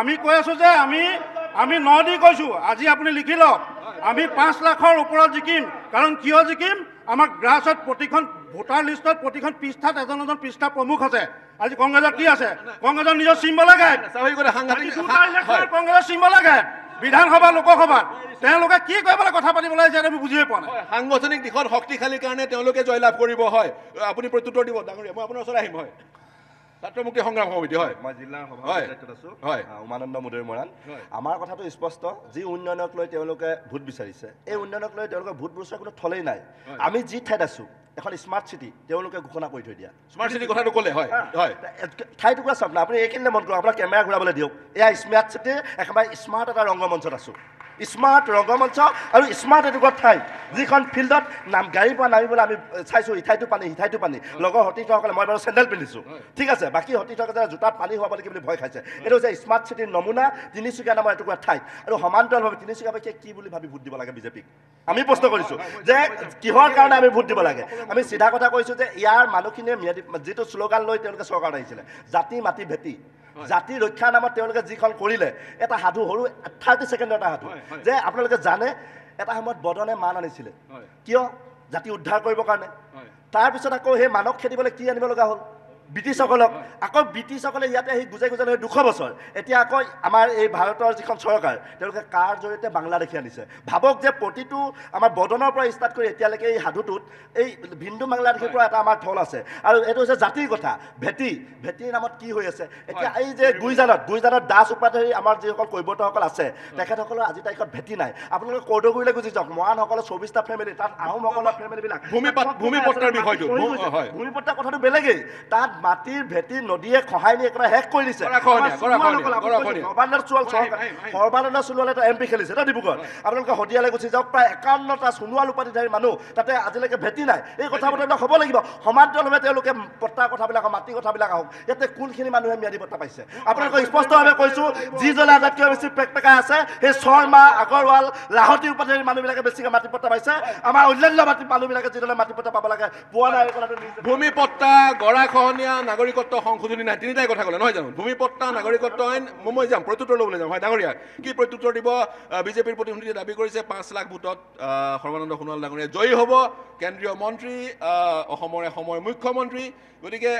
আমি কৈ আছোঁ যে আমি আমি ন দি কৈছোঁ আজি আপুনি লিখি লওক আমি পাঁচ লাখৰ ওপৰত জিকিম কাৰণ কিয় জিকিম আমাৰ গ্ৰাছত প্ৰতিখন ভোটাৰ লিষ্টত প্ৰতিখন পৃষ্ঠাত এজন এজন পৃষ্ঠা প্ৰমুখ আছে আজি কংগ্ৰেছত কি আছে কংগ্ৰেছৰ নিজৰ চিম্বলে কংগ্ৰেছৰ চিম্বলে বিধানসভা লোকসভাত তেওঁলোকে কি কৰিবলৈ কথা পাতিব লাগে আমি বুজিয়ে পোৱা নাই সাংগঠনিক দিশত শক্তিশালীৰ কাৰণে তেওঁলোকে জয়লাভ কৰিব হয় আপুনি প্ৰত্যুত্তৰ দিব ডাঙৰীয়া মই আপোনাৰ ওচৰত আহিম হয় ছাত্ৰ সংগ্ৰাম সমিতি হয় মই জিলাৰ সভাপতিৰ দায়িত্বত হয় উমানন্দ মুদৈৰ মৰাণ আমাৰ কথাটো স্পষ্ট যি উন্নয়নক লৈ তেওঁলোকে ভোট বিচাৰিছে এই উন্নয়নক লৈ তেওঁলোকে ভোট বিচৰা কোনো থলেই নাই আমি যি ঠাইত আছোঁ এখন স্মাৰ্ট চিটি তেওঁলোকে ঘোষণা কৰি থৈ দিয়া স্মাৰ্ট চিটি কথাটো ক'লে হয় হয় ঠাই টুকুৰা চাওক না আপুনি এইখিনিতে মন কৰক আপোনাক কেমেৰা ঘূৰাবলৈ দিয়ক এয়া স্মাৰ্ট চিটি একেবাৰে স্মাৰ্ট এটা ৰংগমঞ্চত আছোঁ স্মাৰ্ট ৰংগমঞ্চ আৰু স্মাৰ্ট এটুকুৰা ঠাই যিখন ফিল্ডত নাম গাড়ীৰ পৰা নামিবলৈ আমি চাইছোঁ ইঠাইটো পানী সিঠাইটো পানী লগৰ সতীৰ্থসকলে মই বাৰু চেণ্ডেল পিন্ধিছোঁ ঠিক আছে বাকী সতীৰ্থসকলে জোতাত পানী হোৱাব বুলি ভয় খাইছে এইটো হৈছে স্মাৰ্ট চিটিৰ নমুনা তিনিচুকীয়া নামৰ এটুকুৰা ঠাই আৰু সমান্তৰালভাৱে তিনিচুকীয়াবাসীয়ে কি বুলি ভাবি ভোট দিব লাগে বিজেপিক আমি প্ৰশ্ন কৰিছোঁ যে কিহৰ কাৰণে আমি ভোট দিব লাগে আমি চিধা কথা কৈছোঁ যে ইয়াৰ মানুহখিনিয়ে যিটো শ্লোগান লৈ তেওঁলোকে চৰকাৰত আহিছিলে জাতি মাটি ভেটি জাতি ৰক্ষাৰ নামত তেওঁলোকে যিখন কৰিলে এটা সাধু সৰু থাৰ্টি ছেকেণ্ডৰ এটা সাধু যে আপোনালোকে জানে এটা সময়ত বদনে মান আনিছিলে কিয় জাতি উদ্ধাৰ কৰিবৰ কাৰণে তাৰপিছত আকৌ সেই মানক খেদিবলৈ কি আনিব লগা হ'ল ব্ৰিটিছসকলক আকৌ ব্ৰিটিছসকলে ইয়াতে আহি গুজাই গুজাই ধৰে দুশ বছৰ এতিয়া আকৌ আমাৰ এই ভাৰতৰ যিখন চৰকাৰ তেওঁলোকে কাৰ জৰিয়তে বাংলাদেশী আনিছে ভাবক যে প্ৰতিটো আমাৰ বদনৰ পৰা ষ্টাৰ্ট কৰি এতিয়ালৈকে এই সাধুটোত এই ভিন্দু বাংলাদেশীৰ পৰা এটা আমাৰ থল আছে আৰু এইটো হৈছে জাতিৰ কথা ভেটি ভেটিৰ নামত কি হৈ আছে এতিয়া এই যে গুইজানত গুইজানত দাস উপাধি আমাৰ যিসকল কৈৱৰ্তসকল আছে তেখেতসকলৰ আজিৰ তাৰিখত ভেটি নাই আপোনালোকে কৌদগুৰিলৈ গুচি যাওক মৰাণসকলৰ চৌবিছটা ফেমিলি তাত আহোমসকলৰ ফেমিলিবিলাক ভূমিপত্ৰাৰ কথাটো বেলেগেই তাত মাটিৰ ভেটি নদীয়ে খহাই নি একেবাৰে শেষ কৰি দিছে সৰ্বানন্দ চোৱাল সৰ্বানন্দ সোণোৱালে এটা এম পি খেলিছে এটা ডিব্ৰুগড় আপোনালোকে সদিয়ালৈ গুচি যাওক প্ৰায় একাৱন্নটা সোণোৱাল উপাধিধাৰী মানুহ তাতে আজিলৈকে ভেটি নাই এই কথা বতৰা হ'ব লাগিব সমান্তৰালভাৱে তেওঁলোকে কথা বিলাক মাটি কথাবিলাক আহক ইয়াতে কোনখিনি মানুহে ম্যাদি পট্টা পাইছে আপোনালোকে স্পষ্টভাৱে কৈছো কৈছোঁ যিজনে আটাইতকৈ বেছি পেকপেকাই আছে সেই শৰ্মা আগৰৱাল লাহতী উপাধিধাৰী বিলাকে বেছিকৈ মাটি পট্টা পাইছে আমাৰ অন্যান্য মাটি মানুহবিলাকে যিজনে মাটি পট্টা পাব লাগে পোৱা নাই ভূমি পট্টা গৰাখহনীয়া অসমীয়া নাগৰিকত্ব সংশোধনী নাই তিনিটাই কথা ক'লে নহয় জানো ভূমিপত্তা নাগৰিকত্ব আইন মই মই যাম প্ৰত্যুত্তৰ ল'বলৈ যাম হয় ডাঙৰীয়া কি প্ৰত্যুত্তৰ দিব বিজেপিৰ প্ৰতিনিধিয়ে দাবী কৰিছে পাঁচ লাখ ভোটত সৰ্বানন্দ সোণোৱাল ডাঙৰীয়া জয়ী হ'ব কেন্দ্ৰীয় মন্ত্ৰী অসমৰ এসময় মুখ্যমন্ত্ৰী গতিকে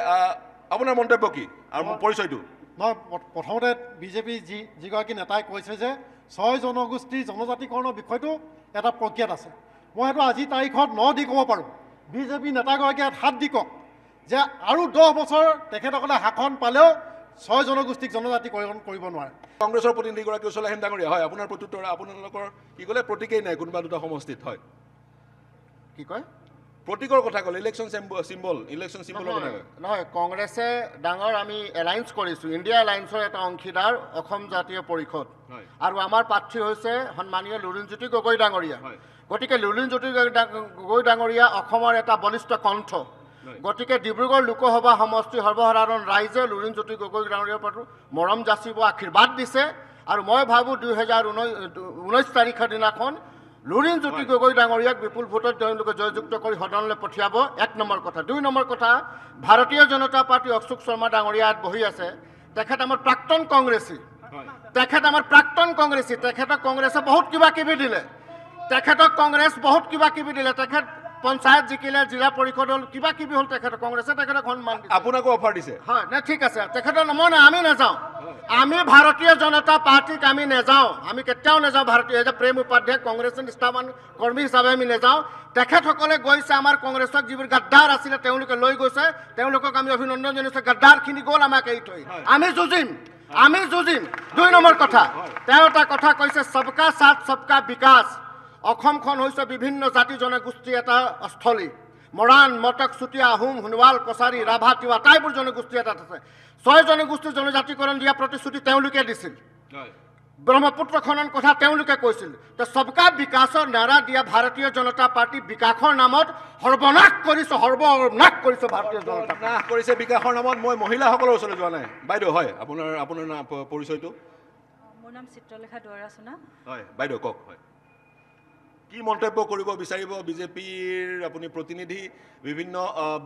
আপোনাৰ মন্তব্য কি আৰু মোৰ পৰিচয়টো নহয় প্ৰথমতে বিজেপিৰ যি যিগৰাকী নেতাই কৈছে যে ছয় জনগোষ্ঠীৰ জনজাতিকৰণৰ বিষয়টো এটা প্ৰক্ৰিয়াত আছে মই সেইটো আজি তাৰিখত ন দি ক'ব পাৰোঁ বিজেপি নেতাগৰাকীয়ে সাত দি কওক যে আৰু দহ বছৰ তেখেতসকলে শাসন পালেও ছয় জনগোষ্ঠীক জনজাতিকৰণ কৰিব নোৱাৰে কংগ্ৰেছৰ প্ৰতিনিধিগৰাকী ওচৰলৈ হেম ডাঙৰীয়া হয় আপোনাৰ প্ৰত্যুত্তৰ আপোনালোকৰ কি ক'লে প্ৰতীকেই নাই কোনোবা দুটা সমষ্টিত হয় কি কয় প্ৰতীকৰ কথা ক'লে ইলেকশ্যন চিম্বল ইলেকশ্যন চিম্বল নহয় কংগ্ৰেছে ডাঙৰ আমি এলায়েন্স কৰিছোঁ ইণ্ডিয়া এলায়েন্সৰ এটা অংশীদাৰ অসম জাতীয় পৰিষদ আৰু আমাৰ প্ৰাৰ্থী হৈছে সন্মানীয় লুৰিণজ্যোতি গগৈ ডাঙৰীয়া গতিকে লুৰিণজ্যোতি গগৈ ডাঙৰীয়া অসমৰ এটা বলিষ্ঠ কণ্ঠ গতিকে ডিব্ৰুগড় লোকসভা সমষ্টি সৰ্বসাধাৰণ ৰাইজে লুৰিণজ্যোতি গগৈ গাঁৱৰীয়া পাতোঁ মৰম যাচিব আশীৰ্বাদ দিছে আৰু মই ভাবোঁ দুহেজাৰ ঊনৈছ ঊনৈছ তাৰিখৰ দিনাখন লুৰিণজ্যোতি গগৈ ডাঙৰীয়াক বিপুল ভোটত তেওঁলোকে জয়যুক্ত কৰি সদনলৈ পঠিয়াব এক নম্বৰ কথা দুই নম্বৰ কথা ভাৰতীয় জনতা পাৰ্টী অশোক শৰ্মা ডাঙৰীয়া ইয়াত বহি আছে তেখেত আমাৰ প্ৰাক্তন কংগ্ৰেছী তেখেত আমাৰ প্ৰাক্তন কংগ্ৰেছী তেখেতক কংগ্ৰেছে বহুত কিবা কিবি দিলে তেখেতক কংগ্ৰেছ বহুত কিবা কিবি দিলে তেখেত পঞ্চায়ত জিকিলে জিলা পৰিষদ হল কিবা কিবি হল কংগ্ৰেছে কংগ্ৰেসে ঘন সন্মান আপোনাকো অফাৰ দিছে হয় না ঠিক আছে তেখেতৰ মই নাই আমি নাযাওঁ আমি ভাৰতীয় জনতা পাৰ্টিক আমি নাযাওঁ আমি কেতিয়াও নাযাওঁ ভাৰতীয় ভাৰতীয় এজ উপাধ্যায় কংগ্ৰেসেৰ নিষ্ঠাবান কৰ্মী হিচাপে আমি নাযাওঁ তেখেতসকলে গৈছে আমাৰ কংগ্ৰেছক যিবোৰ গাদ্দাৰ আছিলে তেওঁলোকে লৈ গৈছে তেওঁলোকক আমি অভিনন্দন জনাইছোঁ গাদ্দাৰখিনি গল আমাক এই থৈ আমি যুঁজিম আমি যুঁজিম দুই নম্বৰ কথা তেওঁ এটা কথা কৈছে সবকা সাথ সবকা বিকাশ অসমখন হৈছে বিভিন্ন জাতি জনগোষ্ঠীৰ এটা স্থলী মৰাণ মটক চুতীয়া আহোম সোণোৱাল কছাৰী ৰাভা তিৱা তাইবোৰ জনগোষ্ঠী এটাত আছে ছয় জনগোষ্ঠী জনজাতিকৰণ দিয়া প্ৰতিশ্ৰুতি তেওঁলোকে দিছিল ব্ৰহ্মপুত্ৰ খনন কথা তেওঁলোকে কৈছিল যে চবকা বিকাশৰ নাৰা দিয়া ভাৰতীয় জনতা পাৰ্টী বিকাশৰ নামত সৰ্বনাশ কৰিছে সৰ্বনাশ কৰিছে ভাৰতীয় জনতা নাশ কৰিছে বিকাশৰ নামত মই মহিলাসকলৰ ওচৰলৈ যোৱা নাই বাইদেউ হয় আপোনাৰ আপোনাৰ পৰিচয়টো মোৰ নাম চিত্ৰলেখা দুৱাৰাচোনা হয় বাইদেউ কওক হয় কি মন্তব্য কৰিব বিচাৰিব বিজেপিৰ আপুনি প্ৰতিনিধি বিভিন্ন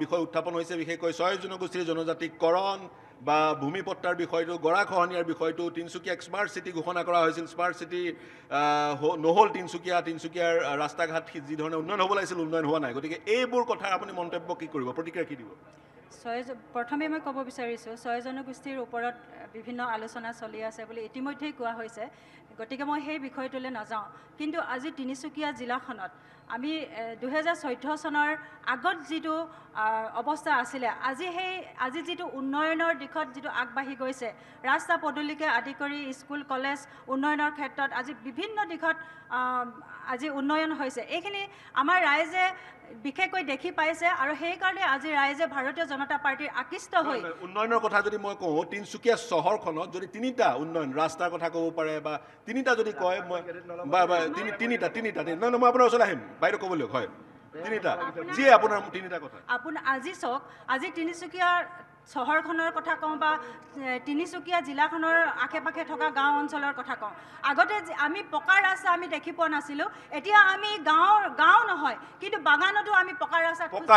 বিষয় উত্থাপন হৈছে বিশেষকৈ ছয় জনগোষ্ঠীৰ জনজাতিকৰণ বা ভূমিপট্টাৰ বিষয়টো গৰাখহনীয়াৰ বিষয়টো তিনিচুকীয়াক স্মাৰ্ট চিটি ঘোষণা কৰা হৈছিল স্মাৰ্ট চিটি নহ'ল তিনিচুকীয়া তিনিচুকীয়াৰ ৰাস্তা ঘাট যিধৰণে উন্নয়ন হ'ব লাগিছিল উন্নয়ন হোৱা নাই গতিকে এইবোৰ কথাৰ আপুনি মন্তব্য কি কৰিব প্ৰতিক্ৰিয়া কি দিব ছয় প্ৰথমে মই ক'ব বিচাৰিছোঁ ছয় জনগোষ্ঠীৰ ওপৰত বিভিন্ন আলোচনা চলি আছে বুলি ইতিমধ্যেই কোৱা হৈছে গতিকে মই সেই বিষয়টোলৈ নাযাওঁ কিন্তু আজি তিনিচুকীয়া জিলাখনত আমি দুহেজাৰ চৈধ্য চনৰ আগত যিটো অৱস্থা আছিলে আজি সেই আজি যিটো উন্নয়নৰ দিশত যিটো আগবাঢ়ি গৈছে ৰাস্তা পদূলিকে আদি কৰি স্কুল কলেজ উন্নয়নৰ ক্ষেত্ৰত আজি বিভিন্ন দিশত আজি উন্নয়ন হৈছে এইখিনি আমাৰ ৰাইজে বিশেষকৈ দেখি পাইছে আৰু সেইকাৰণে আজি ৰাইজে ভাৰতীয় জনতা পাৰ্টীৰ আকৃষ্ট হৈ উন্নয়নৰ কথা যদি মই কওঁ তিনিচুকীয়া চহৰখনত যদি তিনিটা উন্নয়ন ৰাস্তাৰ কথা ক'ব পাৰে বা তিনিটা যদি কয় মই তিনিটা তিনিটা নহয় নহয় মই আপোনাৰ ওচৰলৈ আহিম বাইদেউ ক'বলৈ হয় তিনিটা যিয়ে আপোনাৰ তিনিটা কথা আপুনি আজি চাওক আজি তিনিচুকীয়াৰ চহৰখনৰ কথা কওঁ বা তিনিচুকীয়া জিলাখনৰ আশে পাশে থকা গাঁও অঞ্চলৰ কথা কওঁ আগতে আমি পকা ৰাস্তা আমি দেখি পোৱা নাছিলোঁ এতিয়া আমি গাঁৱৰ গাঁও নহয় কিন্তু বাগানতো আমি পকা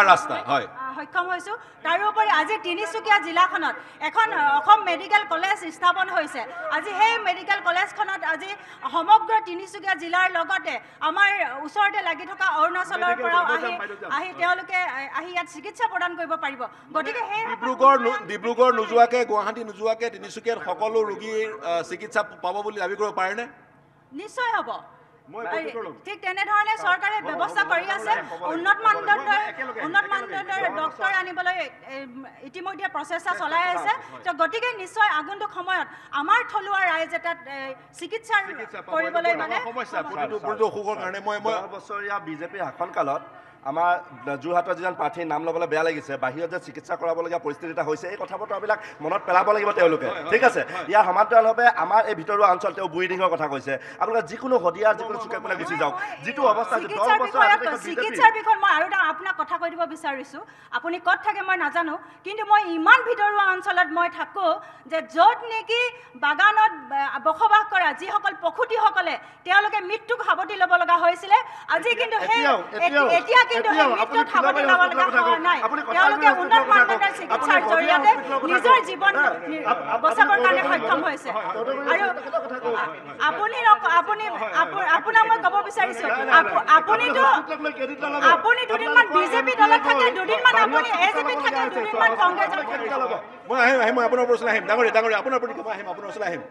ৰাস্তা হয় সক্ষম হৈছোঁ তাৰোপৰি আজি তিনিচুকীয়া জিলাখনত এখন অসম মেডিকেল কলেজ স্থাপন হৈছে আজি সেই মেডিকেল কলেজখনত আজি সমগ্ৰ তিনিচুকীয়া জিলাৰ লগতে আমাৰ ওচৰতে লাগি থকা অৰুণাচলৰ পৰাও আহি আহি তেওঁলোকে আহি ইয়াত চিকিৎসা প্ৰদান কৰিব পাৰিব গতিকে সেই ডিব্ৰুগড় নোযোৱাকৈ গুৱাহাটী নোযোৱাকৈ তিনিচুকীয়াত সকলো ৰোগীৰ চিকিৎসা পাব বুলি দাবী কৰিব পাৰেনে নিশ্চয় হ'ব ঠিক তেনেধৰণে চৰকাৰে ব্যৱস্থা কৰি আছে উন্নত মানদণ্ডৰ উন্নত মানদণ্ডৰ ডক্তৰ আনিবলৈ ইতিমধ্যে প্ৰচেষ্টা চলাই আছে গতিকে নিশ্চয় আগন্তুক সময়ত আমাৰ থলুৱা ৰাইজে তাত চিকিৎসা কৰিবলৈ মানে অসুখৰ কাৰণে বিজেপিৰ শাসনকালত আমাৰ যোৰহাটৰ যিজন প্ৰাৰ্থীৰ নাম ল'বলৈ বেয়া লাগিছে বাহিৰত যে চিকিৎসা কৰাবলগীয়া পৰিস্থিতি এটা হৈছে এই কথা বতৰাবিলাক মনত পেলাব লাগিব তেওঁলোকে ঠিক আছে ইয়াৰ সমান্তৰালভাৱে আমাৰ এই ভিতৰুৱা অঞ্চল তেওঁ বুৰিডিঙৰ কথা কৈছে আপোনালোকে যিকোনো শদিয়াৰ যিকোনো চুকে কোনে গুচি যাওক যিটো অৱস্থা মই আৰু এটা আপোনাক কথা কৈ দিব বিচাৰিছোঁ আপুনি ক'ত থাকে মই নাজানো কিন্তু মই ইমান ভিতৰুৱা অঞ্চলত মই থাকোঁ যে য'ত নেকি বাগানত বসবাস কৰা যিসকল পশুটিসকলে তেওঁলোকে মৃত্যুক সাৱটি ল'ব লগা হৈছিলে আজি কিন্তু আপুনি দুদিনমান বিজেপি দলত থাকে দুদিনমান আপুনি এ জে পিত থাকে দুদিনমান কংগ্ৰেছত থাকে মই আহিম আহিম মই আপোনাৰ ওচৰলৈ আহিম ডাঙৰীয়া ডাঙৰীয়া আপোনাৰ প্ৰতি মই আহিম আপোনাৰ ওচৰলৈ আহিম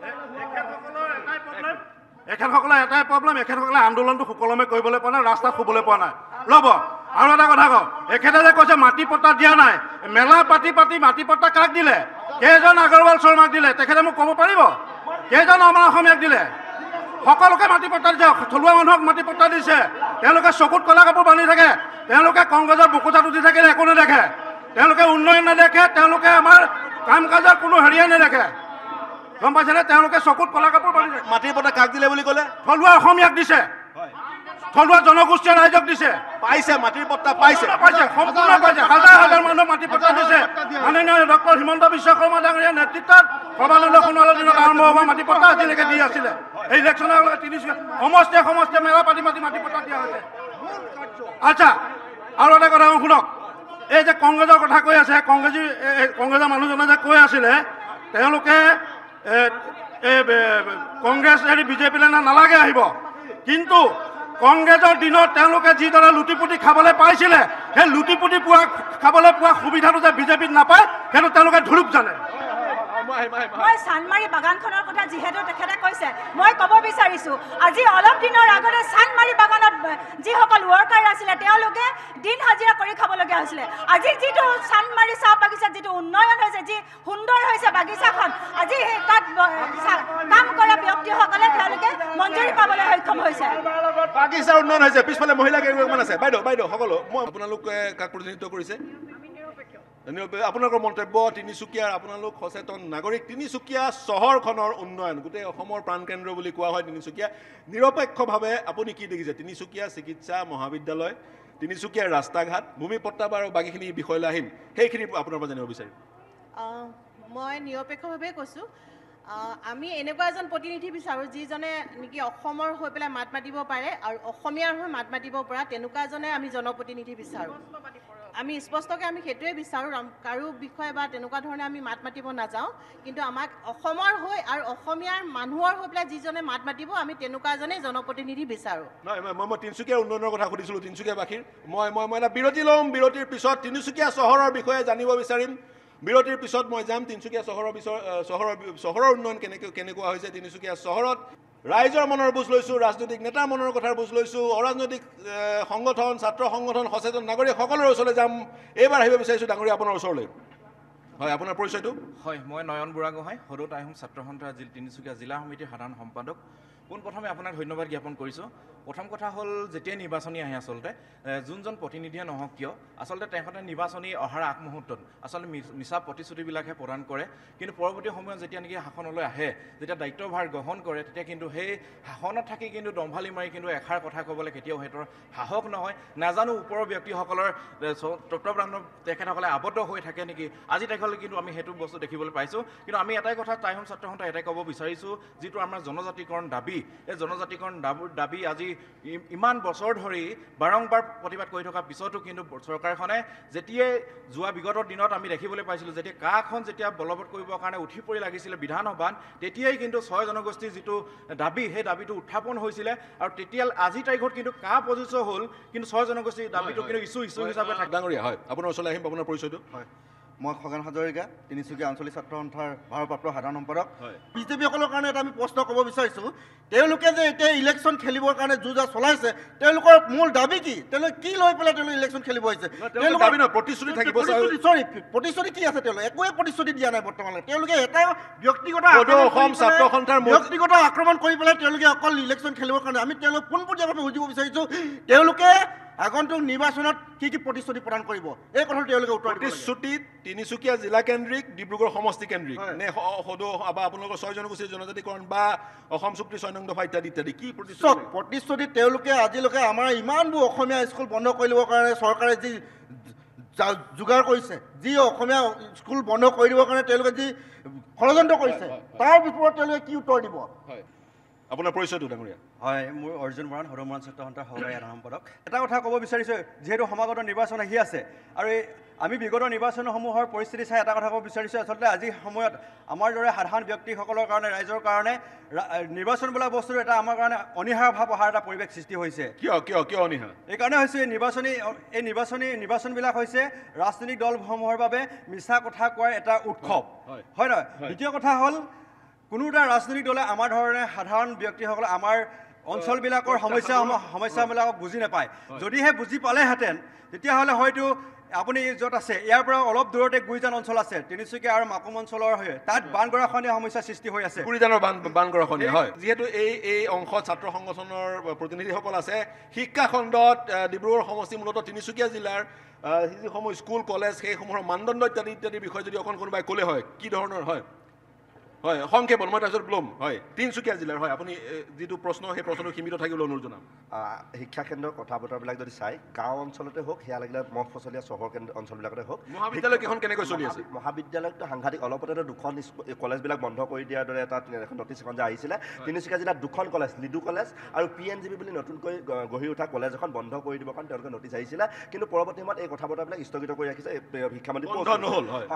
এখেতসকলে এটাই প্ৰব্লেম এখেতসকলে আন্দোলনটো সুকলমে কৰিবলৈ পোৱা নাই ৰাস্তা শুবলৈ পোৱা নাই ৰ'ব আৰু এটা কথা কওঁ এখেতে যে কৈছে মাটি পট্টা দিয়া নাই মেলা পাতি পাতি মাটি পট্টা কাক দিলে কেইজন আগৰৱাল শৰ্মাক দিলে তেখেতে মোক ক'ব পাৰিব কেইজন আমাৰ অসমীয়াক দিলে সকলোকে মাটি পট্টা দিছে থলুৱা মানুহক মাটি পট্টা দিছে তেওঁলোকে চকুত কলা কাপোৰ বান্ধি থাকে তেওঁলোকে কংগ্ৰেছৰ বুকুচাত উঠি থাকে একো নেদেখে তেওঁলোকে উন্নয়ন নেদেখে তেওঁলোকে আমাৰ কাম কাজৰ কোনো হেৰিয়ে নেদেখে গম পাইছেনে তেওঁলোকে চকুত কলা কাপোৰ পাৰিছে মাটিৰ পৰা কাক দিলে বুলি ক'লে থলুৱা অসমীয়াক দিছে থলুৱা জনগোষ্ঠীয় ৰাইজক দিছে পাইছে মাটিৰ পত্তা পাইছে হাজাৰ হাজাৰ মানুহ মাটি পত্তা দিছে মাননীয় ডক্টৰ হিমন্ত বিশ্ব শৰ্মা ডাঙৰীয়া নেতৃত্বত সৰ্বানন্দ দিনত আৰম্ভ হোৱা মাটি পত্তা আজিলৈকে দি আছিলে এই ইলেকশ্যনৰ লগত তিনি সমষ্টিয়ে সমষ্টিয়ে মেলা পাতি মাতি মাটি পত্তা দিয়া হৈছে আচ্ছা আৰু এটা কথা শুনক এই যে কংগ্ৰেছৰ কথা কৈ আছে কংগ্ৰেছী কংগ্ৰেছৰ মানুহজনে যে কৈ আছিলে তেওঁলোকে এই কংগ্ৰেছ এৰি বিজেপিলৈ নালাগে আহিব কিন্তু কংগ্ৰেছৰ দিনত তেওঁলোকে যিদৰে লুটি পুতি খাবলৈ পাইছিলে সেই লুটি পুতি পোৱা খাবলৈ পোৱা সুবিধাটো যে বিজেপিত নাপায় সেইটো তেওঁলোকে ধুৰুপ জানে মই চানমাৰী বাগানখনৰ কথা যিহেতু তেখেতে কৈছে মই ক'ব বিচাৰিছোঁ আজি অলপ দিনৰ আগতে চানমাৰী বাগানত যিসকল ৱৰ্কাৰ আছিলে তেওঁলোকে দিন হাজিৰা কৰি খাবলগীয়া হৈছিলে আজি যিটো চানমাৰী চাহ বাগিচাত যিটো উন্নয়ন হৈছে যি সুন্দৰ হৈছে বাগিচাখন আজি সেই তাত কাম কৰা ব্যক্তিসকলে তেওঁলোকে মঞ্জুৰি পাবলৈ সক্ষম হৈছে বাগিচাৰ উন্নয়ন হৈছে পিছফালে মহিলা কেইগৰাকীমান আছে বাইদেউ বাইদেউ সকলো মই আপোনালোকে কাক প্ৰতিনিধিত্ব কৰিছে আপোনালোকৰ মন্তব্য তিনিচুকীয়াৰ আপোনালোক সচেতন নাগৰিক তিনিচুকীয়া চহৰখনৰ উন্নয়ন গোটেই অসমৰ প্ৰাণকেন্দ্ৰ বুলি কোৱা হয় তিনিচুকীয়া নিৰপেক্ষভাৱে আপুনি কি দেখিছে তিনিচুকীয়া চিকিৎসা মহাবিদ্যালয় তিনিচুকীয়া ৰাস্তা ঘাট ভূমি পত্তাব আৰু বাকীখিনি বিষয়লৈ আহিম সেইখিনি আপোনাৰ পৰা জানিব বিচাৰিম মই নিৰপেক্ষভাৱে কৈছোঁ আমি এনেকুৱা এজন প্ৰতিনিধি বিচাৰোঁ যিজনে নেকি অসমৰ হৈ পেলাই মাত মাতিব পাৰে আৰু অসমীয়াৰ হৈ মাত মাতিব পৰা তেনেকুৱা এজনে আমি জনপ্ৰতিনিধি বিচাৰোঁ আমি স্পষ্টকৈ আমি সেইটোৱে বিচাৰোঁ কাৰো বিষয়ে বা তেনেকুৱা ধৰণে আমি মাত মাতিব নাযাওঁ কিন্তু আমাক অসমৰ হৈ আৰু অসমীয়াৰ মানুহৰ হৈ পেলাই যিজনে মাত মাতিব আমি তেনেকুৱা এজনে জনপ্ৰতিনিধি বিচাৰোঁ নহয় মই মই তিনিচুকীয়া উন্নয়নৰ কথা সুধিছিলোঁ তিনিচুকীয়াবাসীৰ মই মই মই এটা বিৰতি ল'ম বিৰতিৰ পিছত তিনিচুকীয়া চহৰৰ বিষয়ে জানিব বিচাৰিম বিৰতিৰ পিছত মই যাম তিনিচুকীয়া চহৰৰ বিষয়ে চহৰৰ চহৰৰ উন্নয়ন কেনেকৈ কেনেকুৱা হৈছে তিনিচুকীয়া চহৰত ৰাইজৰ মনৰ বুজ লৈছোঁ ৰাজনৈতিক নেতাৰ মনৰ কথাৰ বুজ লৈছোঁ অৰাজনৈতিক সংগঠন ছাত্ৰ সংগঠন সচেতন নাগৰিক সকলোৰে ওচৰলৈ যাম এইবাৰ আহিব বিচাৰিছোঁ ডাঙৰীয়া আপোনাৰ ওচৰলৈ হয় আপোনাৰ পৰিচয়টো হয় মই নয়ন বুঢ়াগোহাঁই সদৌত আইহোম ছাত্ৰ সন্থা তিনিচুকীয়া জিলা সমিতিৰ সাধাৰণ সম্পাদক পোনপ্ৰথমে আপোনাক ধন্যবাদ জ্ঞাপন কৰিছোঁ প্ৰথম কথা হ'ল যেতিয়াই নিৰ্বাচনী আহে আচলতে যোনজন প্ৰতিনিধিয়ে নহওক কিয় আচলতে তেখেতে নিৰ্বাচনী অহাৰ আগমুহূৰ্তত আচলতে মিছা প্ৰতিশ্ৰুতিবিলাকহে প্ৰদান কৰে কিন্তু পৰৱৰ্তী সময়ত যেতিয়া নেকি শাসনলৈ আহে যেতিয়া দায়িত্বভাৰ গ্ৰহণ কৰে তেতিয়া কিন্তু সেই শাসনত থাকি কিন্তু দম্ভালি মাৰি কিন্তু এষাৰ কথা ক'বলৈ কেতিয়াও সিহঁতৰ সাহস নহয় নাজানো ওপৰৰ ব্যক্তিসকলৰ তত্বাণৰ তেখেতসকলে আৱদ্ধ হৈ থাকে নেকি আজি তেখেতলৈ কিন্তু আমি সেইটো বস্তু দেখিবলৈ পাইছোঁ কিন্তু আমি এটাই কথা টাইহোম ছাত্ৰ সন্থাই এটাই ক'ব বিচাৰিছোঁ যিটো আমাৰ জনজাতিকৰণ দাবী এই জনজাতিকৰণ দাবী আজি ইমান বছৰ ধৰি বাৰম্বাৰ প্ৰতিবাদ কৰি থকাৰ পিছতো কিন্তু চৰকাৰখনে যেতিয়াই যোৱা বিগত দিনত আমি দেখিবলৈ পাইছিলোঁ যেতিয়া কাখন যেতিয়া বলবৎ কৰিবৰ কাৰণে উঠি পৰি লাগিছিলে বিধানসভাত তেতিয়াই কিন্তু ছয় জনগোষ্ঠীৰ যিটো দাবী সেই দাবীটো উত্থাপন হৈছিলে আৰু তেতিয়া আজিৰ তাৰিখত কিন্তু কা প্ৰযোজ্য হ'ল কিন্তু ছয় জনগোষ্ঠীৰ দাবীটো কিন্তু ইছ্যু ইছ্যু হিচাপে ডাঙৰীয়া হয় আপোনাৰ ওচৰলৈ আহিম আপোনাৰ পৰিচয়টো হয় মই খগেন হাজৰিকা তিনিচুকীয়া আঞ্চলিক ছাত্ৰ সন্থাৰ ভাৰপ্ৰাপ্ত সাধাৰণ সম্পাদক বিজেপিসকলৰ কাৰণে এটা আমি প্ৰশ্ন ক'ব বিচাৰিছোঁ তেওঁলোকে যে এতিয়া ইলেকশ্যন খেলিবৰ কাৰণে যুঁজা চলাইছে তেওঁলোকৰ মূল দাবী কি তেওঁলোকে কি লৈ পেলাই তেওঁলোকে ইলেকশ্যন খেলিব আহিছে প্ৰতিশ্ৰুতি কি আছে তেওঁলোকে একোৱে প্ৰতিশ্ৰুতি দিয়া নাই বৰ্তমানলৈ তেওঁলোকে এটা ব্যক্তিগত ব্যক্তিগত আক্ৰমণ কৰি পেলাই তেওঁলোকে অকল ইলেকশ্যন খেলিবৰ কাৰণে আমি তেওঁলোকক পোনপটীয়াভাৱে সুধিব বিচাৰিছোঁ তেওঁলোকে আগন্তুক নিৰ্বাচনত কি কি প্ৰতিশ্ৰুতি প্ৰদান কৰিব এই কথা তেওঁলোকে উত্তৰ প্ৰতিশ্ৰুতি তিনিচুকীয়া জিলা কেন্দ্ৰিক ডিব্ৰুগড় সমষ্টি কেন্দ্ৰিক নে সদৌ বা আপোনালোকৰ ছয় জনগোষ্ঠীৰ জনজাতিকৰণ বা অসম চুক্তি ছয় নং দফা ইত্যাদি ইত্যাদি কি প্ৰতিশ্ৰুতি প্ৰতিশ্ৰুতি তেওঁলোকে আজিলৈকে আমাৰ ইমানবোৰ অসমীয়া স্কুল বন্ধ কৰি দিবৰ কাৰণে চৰকাৰে যি যোগাৰ কৰিছে যি অসমীয়া স্কুল বন্ধ কৰি দিবৰ কাৰণে তেওঁলোকে যি ষড়যন্ত্ৰ কৰিছে তাৰ বিপৰীত তেওঁলোকে কি উত্তৰ দিব হয় আপোনাৰ পৰিচয়টো ডাঙৰীয়া হয় মোৰ অৰ্জুন মৰাণ হৰমৰাণ ছাত্ৰ সন্থাৰ সহকাৰী আধাৰ সম্পাদক এটা কথা ক'ব বিচাৰিছোঁ যিহেতু সমাগত নিৰ্বাচন আহি আছে আৰু এই আমি বিগত নিৰ্বাচনসমূহৰ পৰিস্থিতি চাই এটা কথা ক'ব বিচাৰিছোঁ আচলতে আজিৰ সময়ত আমাৰ দৰে সাধাৰণ ব্যক্তিসকলৰ কাৰণে ৰাইজৰ কাৰণে নিৰ্বাচন বোলা বস্তুটো এটা আমাৰ কাৰণে অনিহাৰ ভাৱ অহাৰ এটা পৰিৱেশ সৃষ্টি হৈছে কিয় কিয় কিয় অনিহাৰ এইকাৰণে হৈছে নিৰ্বাচনী এই নিৰ্বাচনী নিৰ্বাচনবিলাক হৈছে ৰাজনৈতিক দলসমূহৰ বাবে মিছা কথা কোৱাৰ এটা উৎসৱ হয় হয় নহয় দ্বিতীয় কথা হ'ল কোনো এটা ৰাজনৈতিক দলে আমাৰ ধৰণে সাধাৰণ ব্যক্তিসকলে আমাৰ অঞ্চলবিলাকৰ সমস্যা সমস্যাবিলাকক বুজি নাপায় যদিহে বুজি পালেহেঁতেন তেতিয়াহ'লে হয়তো আপুনি য'ত আছে ইয়াৰ পৰা অলপ দূৰতে গুইজান অঞ্চল আছে তিনিচুকীয়া আৰু মাকুম অঞ্চলৰ হৈ তাত বান বানগৰাখনীয়া সমস্যাৰ সৃষ্টি হৈ আছে বান বানগৰাখনীয়া হয় যিহেতু এই এই অংশত ছাত্ৰ সংগঠনৰ প্ৰতিনিধিসকল আছে শিক্ষা খণ্ডত ডিব্ৰুগড় সমষ্টি মূলতঃ তিনিচুকীয়া জিলাৰ যিসমূহ স্কুল কলেজ সেইসমূহৰ মানদণ্ড ইত্যাদি ইত্যাদিৰ বিষয়ে যদি অকণ কোনোবাই ক'লে হয় কি ধৰণৰ হয় হয় সংক্ষেপণ মই তাৰপিছত ল'ম হয় তিনিচুকীয়া জিলাৰ হয় আপুনি যিটো প্ৰশ্ন সেই প্ৰশ্নটো সীমিত থাকিবলৈ অনুৰোধ জনাম শিক্ষাকেন্দ্ৰৰ কথা বতৰাবিলাক যদি চাই গাঁও অঞ্চলতে হওক সেয়া লাগিলে মঠ ফচলীয়া চহৰ কেন্দ্ৰ অঞ্চলবিলাকতে হওক মহাবিদ্যালয়কেইখন কেনেকৈ চলি আছে মহাবিদ্যালয়টো সাংঘাতিক অলপতে দুখন কলেজবিলাক বন্ধ কৰি দিয়াৰ দৰে এটা এখন নটিচ এখন যে আহিছিলে তিনিচুকীয়া জিলাত দুখন কলেজ লিডু কলেজ আৰু পি এন জি বি বুলি নতুনকৈ গঢ়ি উঠা কলেজ এখন বন্ধ কৰি দিবৰ কাৰণে তেওঁলোকে নটিচ আহিছিলে কিন্তু পৰৱৰ্তী সময়ত এই কথা বতৰাবিলাক স্থগিত কৰি ৰাখিছে শিক্ষামন্ত্ৰী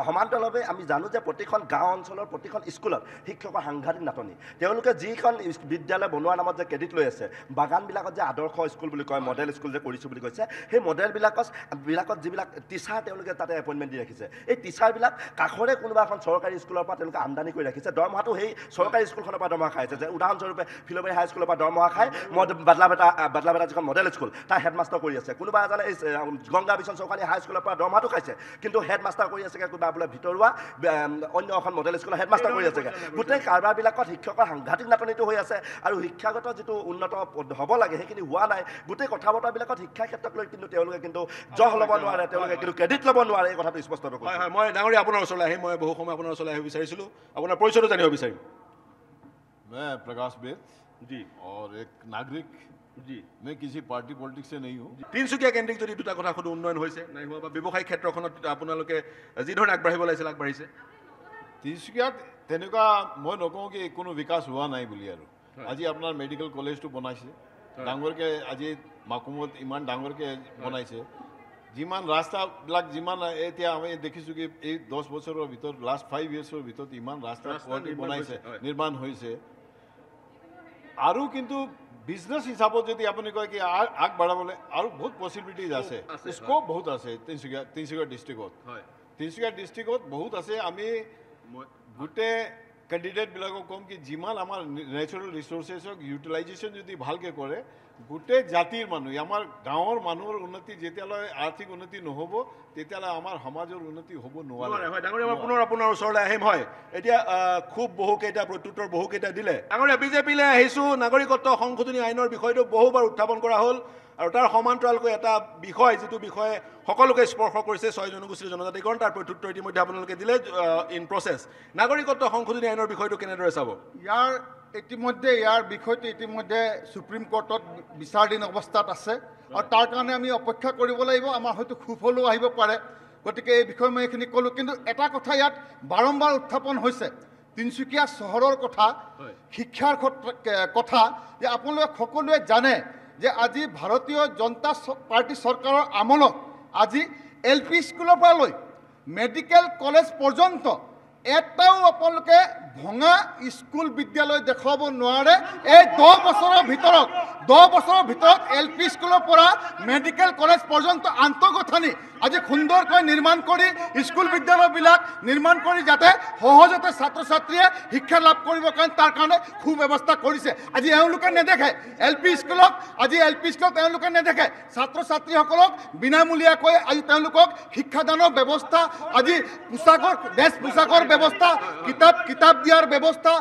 সমান্তৰভাৱে আমি জানো যে প্ৰতিখন গাঁও অঞ্চলৰ প্ৰতিখন স্কুল স্কুলত শিক্ষকৰ সাংঘাতিক নাটনি তেওঁলোকে যিখন বিদ্যালয় বনোৱাৰ নামত যে ক্ৰেডিট লৈ আছে বাগানবিলাকত যে আদৰ্শ স্কুল বুলি কয় মডেল স্কুল যে কৰিছোঁ বুলি কৈছে সেই মডেলবিলাকত বিলাকত যিবিলাক টিচাৰ তেওঁলোকে তাতে এপইণ্টমেণ্ট দি ৰাখিছে এই টিচাৰবিলাক কাষৰে কোনোবা এখন চৰকাৰী স্কুলৰ পৰা তেওঁলোকে আমদানি কৰি ৰাখিছে দৰমহাটো সেই চৰকাৰী স্কুলখনৰ পৰা দৰমহা খাইছে যে উদাহৰণস্বৰূপে ফিলবাৰী হাইস্কুলৰ পৰা দৰমহা খাই মদ বাদলা বাদলাবেটা যিখন মডেল স্কুল তাৰ হেডমাষ্টাৰ কৰি আছে কোনোবা এজনে এই গংগা বিশ্বন চৌকালী হাইস্কুলৰ পৰা দৰমহাটো খাইছে কিন্তু হেডমাষ্টাৰ কৰি আছেগৈ কোনোবা বোলে ভিতৰুৱা অন্য এখন মডেল স্কুলৰ হেডমাষ্টাৰ কৰি আছে থাকে গোটেই কাৰবাৰবিলাকত শিক্ষকৰ সাংঘাতিক নাটনিটো হৈ আছে আৰু শিক্ষাগত যিটো উন্নত হ'ব লাগে সেইখিনি হোৱা নাই গোটেই কথা বতৰাবিলাকত শিক্ষাৰ ক্ষেত্ৰক লৈ কিন্তু তেওঁলোকে কিন্তু জহ ল'ব নোৱাৰে তেওঁলোকে কিন্তু ক্ৰেডিট ল'ব নোৱাৰে এই কথাটো স্পষ্ট নকৰোঁ হয় মই ডাঙৰী আপোনাৰ ওচৰলৈ আহি মই বহু সময় আপোনাৰ ওচৰলৈ আহিব বিচাৰিছিলোঁ আপোনাৰ পৰিচয়টো জানিব বিচাৰিম मैं प्रकाश बेद जी और एक नागरिक जी मैं किसी पार्टी पॉलिटिक्स से नहीं हूँ तीनसुकिया केन्द्रिक जो दो कथ उन्नयन से ना हुआ व्यवसाय क्षेत्र जीधरण आगे लगे आगे তিনিচুকীয়াত তেনেকুৱা মই নকওঁ কি কোনো বিকাশ হোৱা নাই বুলি আৰু আজি আপোনাৰ মেডিকেল কলেজটো বনাইছে ডাঙৰকৈ আজি মাকুমত ইমান ডাঙৰকৈ বনাইছে যিমান ৰাস্তাবিলাক যিমান এতিয়া আমি দেখিছোঁ কি এই দহ বছৰৰ ভিতৰত লাষ্ট ফাইভ ইয়েৰ্ছৰ ভিতৰত ইমান ৰাস্তা বনাইছে নিৰ্মাণ হৈছে আৰু কিন্তু বিজনেছ হিচাপত যদি আপুনি কয় কি আগবঢ়াবলৈ আৰু বহুত পচিবিলিটিজ আছে স্ক'প বহুত আছে তিনিচুকীয়া তিনিচুকীয়া ডিষ্ট্ৰিক্টত তিনিচুকীয়া ডিষ্ট্ৰিক্টত বহুত আছে আমি গোটেই কেণ্ডিডেটবিলাকক ক'ম কি যিমান আমাৰ নেচাৰেল ৰিচোৰ্চেছক ইউটিলাইজেশ্যন যদি ভালকৈ কৰে গোটেই জাতিৰ মানুহ আমাৰ গাঁৱৰ মানুহৰ উন্নতি যেতিয়ালৈ আৰ্থিক উন্নতি নহ'ব তেতিয়ালৈ আমাৰ সমাজৰ উন্নতি হ'ব নোৱাৰে হয় ডাঙৰীয়া পুনৰ আপোনাৰ ওচৰলৈ আহিম হয় এতিয়া খুব বহুকেইটা প্ৰত্যুত্তৰ বহুকেইটা দিলে ডাঙৰীয়া বিজেপিলৈ আহিছোঁ নাগৰিকত্ব সংশোধনী আইনৰ বিষয়টো বহুবাৰ উত্থাপন কৰা হ'ল আৰু তাৰ সমান্তৰালকৈ এটা বিষয় যিটো বিষয়ে সকলোকে স্পৰ্শ কৰিছে ছয় জনগোষ্ঠীৰ জনজাতিকৰণ তাৰ প্ৰত্যুত্তৰ ইতিমধ্যে আপোনালোকে দিলে ইন প্ৰচেছ নাগৰিকত্ব সংশোধনী আইনৰ বিষয়টো কেনেদৰে চাব ইয়াৰ ইতিমধ্যে ইয়াৰ বিষয়টো ইতিমধ্যে সুপ্ৰিম কোৰ্টত বিচাৰাধীন অৱস্থাত আছে আৰু তাৰ কাৰণে আমি অপেক্ষা কৰিব লাগিব আমাৰ হয়তো সুফলো আহিব পাৰে গতিকে এই বিষয়ে মই এইখিনি ক'লোঁ কিন্তু এটা কথা ইয়াত বাৰম্বাৰ উত্থাপন হৈছে তিনিচুকীয়া চহৰৰ কথা শিক্ষাৰ কথা যে আপোনালোকে সকলোৱে জানে যে আজি ভাৰতীয় জনতা পাৰ্টি চৰকাৰৰ আমলত আজি এল পি স্কুলৰ পৰা লৈ মেডিকেল কলেজ পৰ্যন্ত এটাও আপোনালোকে ভঙা স্কুল বিদ্যালয় দেখাব নোৱাৰে এই দহ বছৰৰ ভিতৰত দহ বছৰৰ ভিতৰত এল পি স্কুলৰ পৰা মেডিকেল কলেজ পৰ্যন্ত আন্তঃগাঁথনি আজি সুন্দৰকৈ নিৰ্মাণ কৰি স্কুল বিদ্যালয়বিলাক নিৰ্মাণ কৰি যাতে সহজতে ছাত্ৰ ছাত্ৰীয়ে শিক্ষা লাভ কৰিবৰ কাৰণে তাৰ কাৰণে সু ব্যৱস্থা কৰিছে আজি এওঁলোকে নেদেখে এল পি স্কুলক আজি এল পি স্কুলক তেওঁলোকে নেদেখে ছাত্ৰ ছাত্ৰীসকলক বিনামূলীয়াকৈ আজি তেওঁলোকক শিক্ষাদানৰ ব্যৱস্থা আজি পোচাকৰ ড্ৰেছ পোচাকৰ ব্যৱস্থা কিতাপ কিতাপ দিয়াৰ ব্যৱস্থা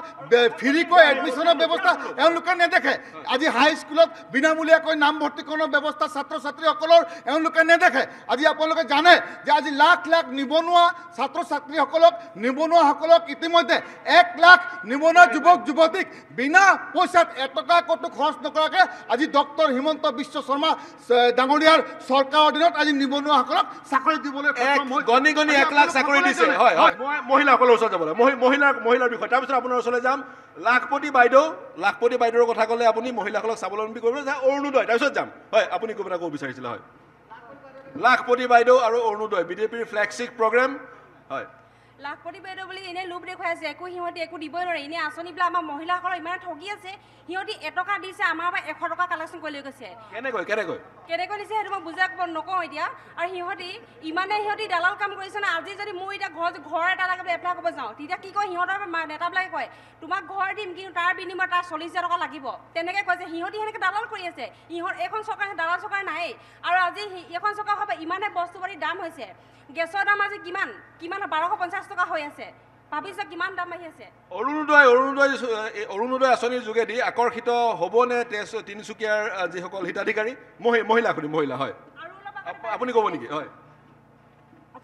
ফ্ৰীকৈ এডমিশ্যনৰ ব্যৱস্থা এওঁলোকে নেদেখে আজি হাইস্কুলত বিনামূলীয়াকৈ নামভৰ্তিকৰণৰ ব্যৱস্থা ছাত্ৰ ছাত্ৰীসকলৰ এওঁলোকে নেদেখে আজি আপোনালোকে জানে যে আজি লাখ লাখ নিবনুৱা ছাত্ৰ ছাত্ৰীসকলক নিবনুৱাসকলক ইতিমধ্যে এক লাখ নিবনুৱা যুৱক যুৱতীক বিনা পইচাত এটকা ক'তো খৰচ নকৰাকৈ আজি ডক্টৰ হিমন্ত বিশ্ব শৰ্মা ডাঙৰীয়াৰ চৰকাৰৰ দিনত আজি নিবনুৱাসকলক চাকৰি দিবলৈ মহিলাসকলৰ ওচৰত যাবলৈ মহিলাৰ বিষয় তাৰপিছত আপোনাৰ ওচৰলৈ যাম লাখপতি বাইদেউ লাখপতি বাইদেউৰ কথা ক'লে আপুনি মহিলাসকলক স্বাৱলম্বী কৰিব যায় অৰুণোদয় তাৰপিছত যাম হয় আপুনি কিবা এটা ক'ব বিচাৰিছিলে হয় লাখপতি বাইদেউ আৰু অৰুণোদয় বিজেপিৰ ফ্লেগশ্বিপ প্ৰগ্ৰেম হয় লাখ প্ৰতি বাইদেউ বুলি এনেই লোভ দেখুৱাই আছে একো সিহঁতি একো দিবই নোৱাৰে এনেই আঁচনিবিলাক আমাৰ মহিলাসকলৰ ইমানে ঠগি আছে সিহঁতি এটকা দিছে আমাৰ পৰা এশ টকা কালেকশ্যন কৰি লৈ গৈছে কেনেকৈ কেনেকৈ দিছে সেইটো মই বুজাই ক'ব নকওঁ এতিয়া আৰু সিহঁতি ইমানে সিহঁতি দালাল কাম কৰিছে নে আজি যদি মোৰ এতিয়া ঘৰ ঘৰ এটা লাগে বুলি এপ্লাই কৰিব যাওঁ তেতিয়া কি কয় সিহঁতৰ নেতাবিলাকে কয় তোমাক ঘৰ দিম কিন্তু তাৰ বিনিময়ত তাৰ চল্লিছ হাজাৰ টকা লাগিব তেনেকৈ কয় যে সিহঁতি সেনেকৈ দালাল কৰি আছে সিহঁত এইখন চৰকাৰে দালাল চৰকাৰ নায়েই আৰু আজি এইখন চৰকাৰ হ'ব ইমানে বস্তু পাতি দাম হৈছে গেছৰ দাম আজি কিমান কিমান বাৰশ পঞ্চাছ টকা হৈ আছে ভাবিছে কিমান দাম আহি আছে অৰুণোদয় অৰুণোদয় অৰুণোদয় আঁচনিৰ যোগেদি আকৰ্ষিত হ'বনে তেজ তিনিচুকীয়াৰ যিসকল হিতাধিকাৰী মহিলা সুধিম মহিলা হয় আপুনি ক'ব নেকি হয়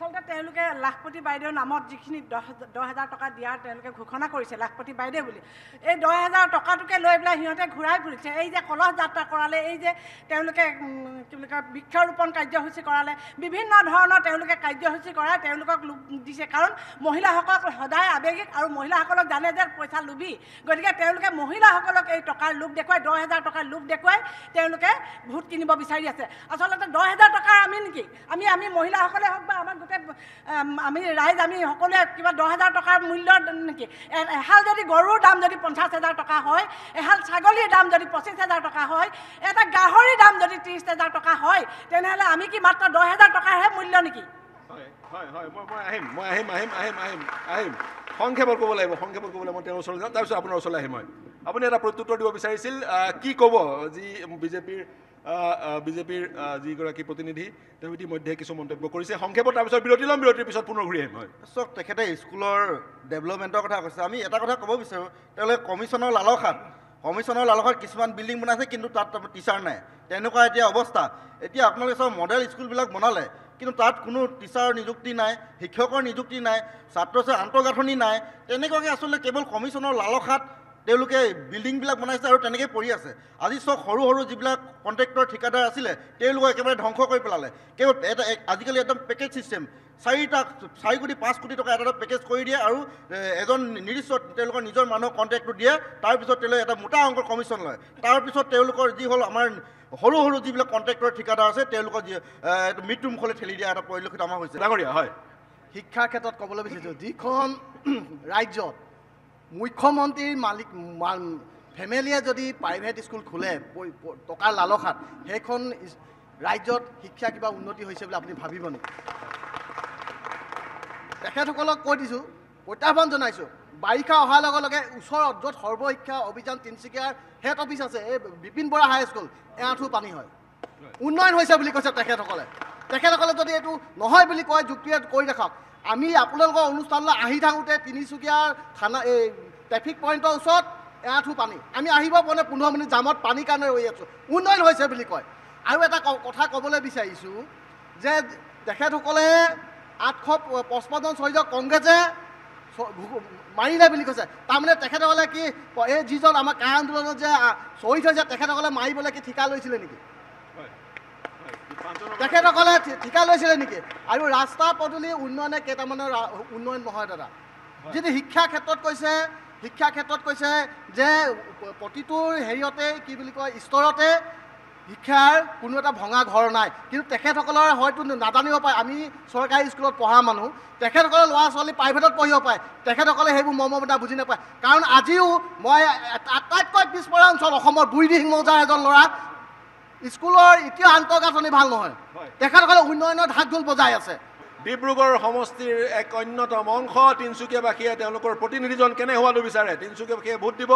আচলতে তেওঁলোকে লাখপতি বাইদেউৰ নামত যিখিনি দহ দহ হেজাৰ টকা দিয়াৰ তেওঁলোকে ঘোষণা কৰিছে লাখপতি বাইদেউ বুলি এই দহ হেজাৰ টকাটোকে লৈ পেলাই সিহঁতে ঘূৰাই ফুৰিছে এই যে কলহ যাত্ৰা কৰালে এই যে তেওঁলোকে কি বুলি কয় বৃক্ষৰোপণ কাৰ্যসূচী কৰালে বিভিন্ন ধৰণৰ তেওঁলোকে কাৰ্যসূচী কৰাই তেওঁলোকক দিছে কাৰণ মহিলাসকলক সদায় আৱেগিক আৰু মহিলাসকলক জানে যে পইচা লোভি গতিকে তেওঁলোকে মহিলাসকলক এই টকাৰ লোক দেখুৱাই দহ হেজাৰ টকাৰ লোক দেখুৱাই তেওঁলোকে ভোট কিনিব বিচাৰি আছে আচলতে দহ হেজাৰ টকাৰ আমি নেকি আমি আমি মহিলাসকলে হওক বা আমাৰ আচলতে আমি ৰাইজ আমি সকলোৱে কিবা দহ হাজাৰ টকাৰ মূল্য নেকি এহাল যদি গৰুৰ দাম যদি পঞ্চাছ হাজাৰ টকা হয় এহাল ছাগলীৰ দাম যদি পঁচিছ হাজাৰ টকা হয় এটা গাহৰিৰ দাম যদি ত্ৰিছ হাজাৰ টকা হয় তেনেহ'লে আমি কি মাত্ৰ দহ হাজাৰ টকাৰহে মূল্য নেকি সংক্ষেপত ক'ব লাগিব সংক্ষেপত লাগিব মই তেওঁৰ ওচৰলৈ যাওঁ তাৰপিছত আপোনাৰ ওচৰলৈ আহিম হয় আপুনি এটা প্ৰত্যুত্তৰ দিব বিচাৰিছিল কি ক'ব যি বিজেপিৰ বিজেপিৰ যিগৰাকী প্ৰতিনিধি তেওঁ ইতিমধ্যে কিছু মন্তব্য কৰিছে সংক্ষেপত তাৰপিছত বিৰতি ল'ম বিৰতিৰ পিছত পুনৰ ঘূৰি আহিম হয় চাওক তেখেতে স্কুলৰ ডেভেলপমেণ্টৰ কথা কৈছে আমি এটা কথা ক'ব বিচাৰোঁ তেওঁলোকে কমিশ্যনৰ লালসাত কমিশ্যনৰ লালসাত কিছুমান বিল্ডিং বনাইছে কিন্তু তাত টিচাৰ নাই তেনেকুৱা এতিয়া অৱস্থা এতিয়া আপোনালোকে চব মডেল স্কুলবিলাক বনালে কিন্তু তাত কোনো টিচাৰৰ নিযুক্তি নাই শিক্ষকৰ নিযুক্তি নাই ছাত্ৰ ছাত্ৰীৰ আন্তঃগাঁথনি নাই তেনেকুৱাকৈ আচলতে কেৱল কমিশ্যনৰ লালসাত তেওঁলোকে বিল্ডিংবিলাক বনাইছে আৰু তেনেকৈয়ে পৰি আছে আজি চব সৰু সৰু যিবিলাক কণ্ট্ৰেক্টৰ ঠিকাদাৰ আছিলে তেওঁলোকক একেবাৰে ধ্বংস কৰি পেলালে কেৱল এটা আজিকালি একদম পেকেজ ছিষ্টেম চাৰিটা চাৰি কোটি পাঁচ কোটি টকা এটা এটা পেকেজ কৰি দিয়ে আৰু এজন নিৰ্দিষ্ট তেওঁলোকৰ নিজৰ মানুহক কণ্ট্ৰেক্টটো দিয়ে তাৰপিছত তেওঁলোকে এটা মোটা অংকৰ কমিশ্যন লয় তাৰপিছত তেওঁলোকৰ যি হ'ল আমাৰ সৰু সৰু যিবিলাক কণ্ট্ৰেক্টৰ ঠিকাদাৰ আছে তেওঁলোকৰ যি মৃত্যুমুখলৈ ঠেলি দিয়া এটা পৰিলক্ষিত আমাৰ হৈছে ডাঙৰীয়া হয় শিক্ষাৰ ক্ষেত্ৰত ক'বলৈ বিচাৰিছোঁ যিখন ৰাজ্যত মুখ্যমন্ত্ৰীৰ মালিক ফেমিলিয়ে যদি প্ৰাইভেট স্কুল খোলে টকাৰ লালসাত সেইখন ৰাজ্যত শিক্ষা কিবা উন্নতি হৈছে বুলি আপুনি ভাবিব নেকি তেখেতসকলক কৈ দিছোঁ প্ৰত্যাহ্বান জনাইছোঁ বাৰিষা অহাৰ লগে লগে ওচৰত য'ত সৰ্বশিক্ষা অভিযান তিনিচুকীয়াৰ হেড অফিচ আছে এই বিপিন বৰা হাইস্কুল স্কুল এআঠো পানী হয় উন্নয়ন হৈছে বুলি কৈছে তেখেতসকলে তেখেতসকলে যদি এইটো নহয় বুলি কয় যুক্তিৰে কৰি দেখাওক আমি আপোনালোকৰ অনুষ্ঠানলৈ আহি থাকোঁতে তিনিচুকীয়াৰ থানা এই ট্ৰেফিক পইণ্টৰ ওচৰত এআঠু পানী আমি আহিব পাৰোঁ পোন্ধৰ মিনিট জামত পানীৰ কাৰণে ৰৈ আছোঁ উন্নয়ন হৈছে বুলি কয় আৰু এটা কথা ক'বলৈ বিচাৰিছোঁ যে তেখেতসকলে আঠশ পঁচপন্ন চহীদক কংগ্ৰেছে মাৰিলে বুলি কৈছে তাৰমানে তেখেতসকলে কি এই যিজন আমাৰ কা আন্দোলনত যে চহীদ হৈছে তেখেতসকলে মাৰিবলৈ কি ঠিকা লৈছিলে নেকি তেখেতসকলে ঠিকা লৈছিলে নেকি আৰু ৰাস্তা পদূলি উন্নয়নে কেইটামানৰ উন্নয়ন নহয় দাদা যিটো শিক্ষা ক্ষেত্ৰত কৈছে শিক্ষা ক্ষেত্ৰত কৈছে যে প্ৰতিটো হেৰিয়তে কি বুলি কয় স্তৰতে শিক্ষাৰ কোনো এটা ভঙা ঘৰ নাই কিন্তু তেখেতসকলৰ হয়তো নাজানিব পাৰে আমি চৰকাৰী স্কুলত পঢ়া মানুহ তেখেতসকলে ল'ৰা ছোৱালী প্ৰাইভেটত পঢ়িব পাৰে তেখেতসকলে সেইবোৰ মৰ্মবোধা বুজি নাপায় কাৰণ আজিও মই আটাইতকৈ পিছপৰা অঞ্চল অসমৰ বুঢ়ী মৌজাৰ এজন ল'ৰা স্কুলৰ এতিয়া আন্তঃগাঁথনি ভাল নহয় তেখেতসকলে উন্নয়নৰ ঢাকঢোল বজাই আছে ডিব্ৰুগড় সমষ্টিৰ এক অন্যতম অংশ তিনিচুকীয়াবাসীয়ে তেওঁলোকৰ প্ৰতিনিধিজন কেনে হোৱাটো বিচাৰে তিনিচুকীয়াবাসীয়ে ভোট দিব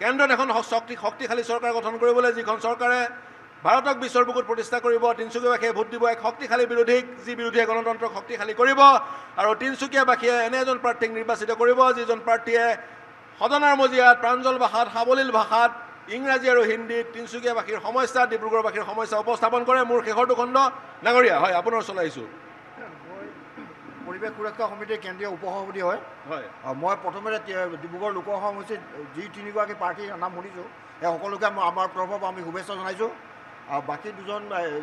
কেন্দ্ৰত এখন শক্তি শক্তিশালী চৰকাৰ গঠন কৰিবলৈ যিখন চৰকাৰে ভাৰতক বিশ্বৰ বুকুত প্ৰতিষ্ঠা কৰিব তিনিচুকীয়াবাসীয়ে ভোট দিব এক শক্তিশালী বিৰোধীক যি বিৰোধীয়ে গণতন্ত্ৰক শক্তিশালী কৰিব আৰু তিনিচুকীয়াবাসীয়ে এনে এজন প্ৰাৰ্থীক নিৰ্বাচিত কৰিব যিজন প্ৰাৰ্থীয়ে সদনৰ মজিয়াত প্ৰাঞ্জল ভাষাত সাৱলীল ভাষাত ইংৰাজী আৰু হিন্দীত তিনিচুকীয়াবাসীৰ সমস্যা ডিব্ৰুগড়বাসীৰ সমস্যা উপস্থাপন কৰে মোৰ শেষৰটো খণ্ড নাগৰীয়া হয় আপোনাৰ চলাইছোঁ পৰিৱেশ সুৰক্ষা সমিতিৰ কেন্দ্ৰীয় উপ সভাপতি হয় হয় মই প্ৰথমতে ডিব্ৰুগড় লোকসভা লোকসমষ্টিত যি তিনিগৰাকী প্ৰাৰ্থীৰ নাম শুনিছোঁ সেই সকলোকে আমাৰ তৰফৰ পৰা আমি শুভেচ্ছা জনাইছোঁ আৰু বাকী দুজন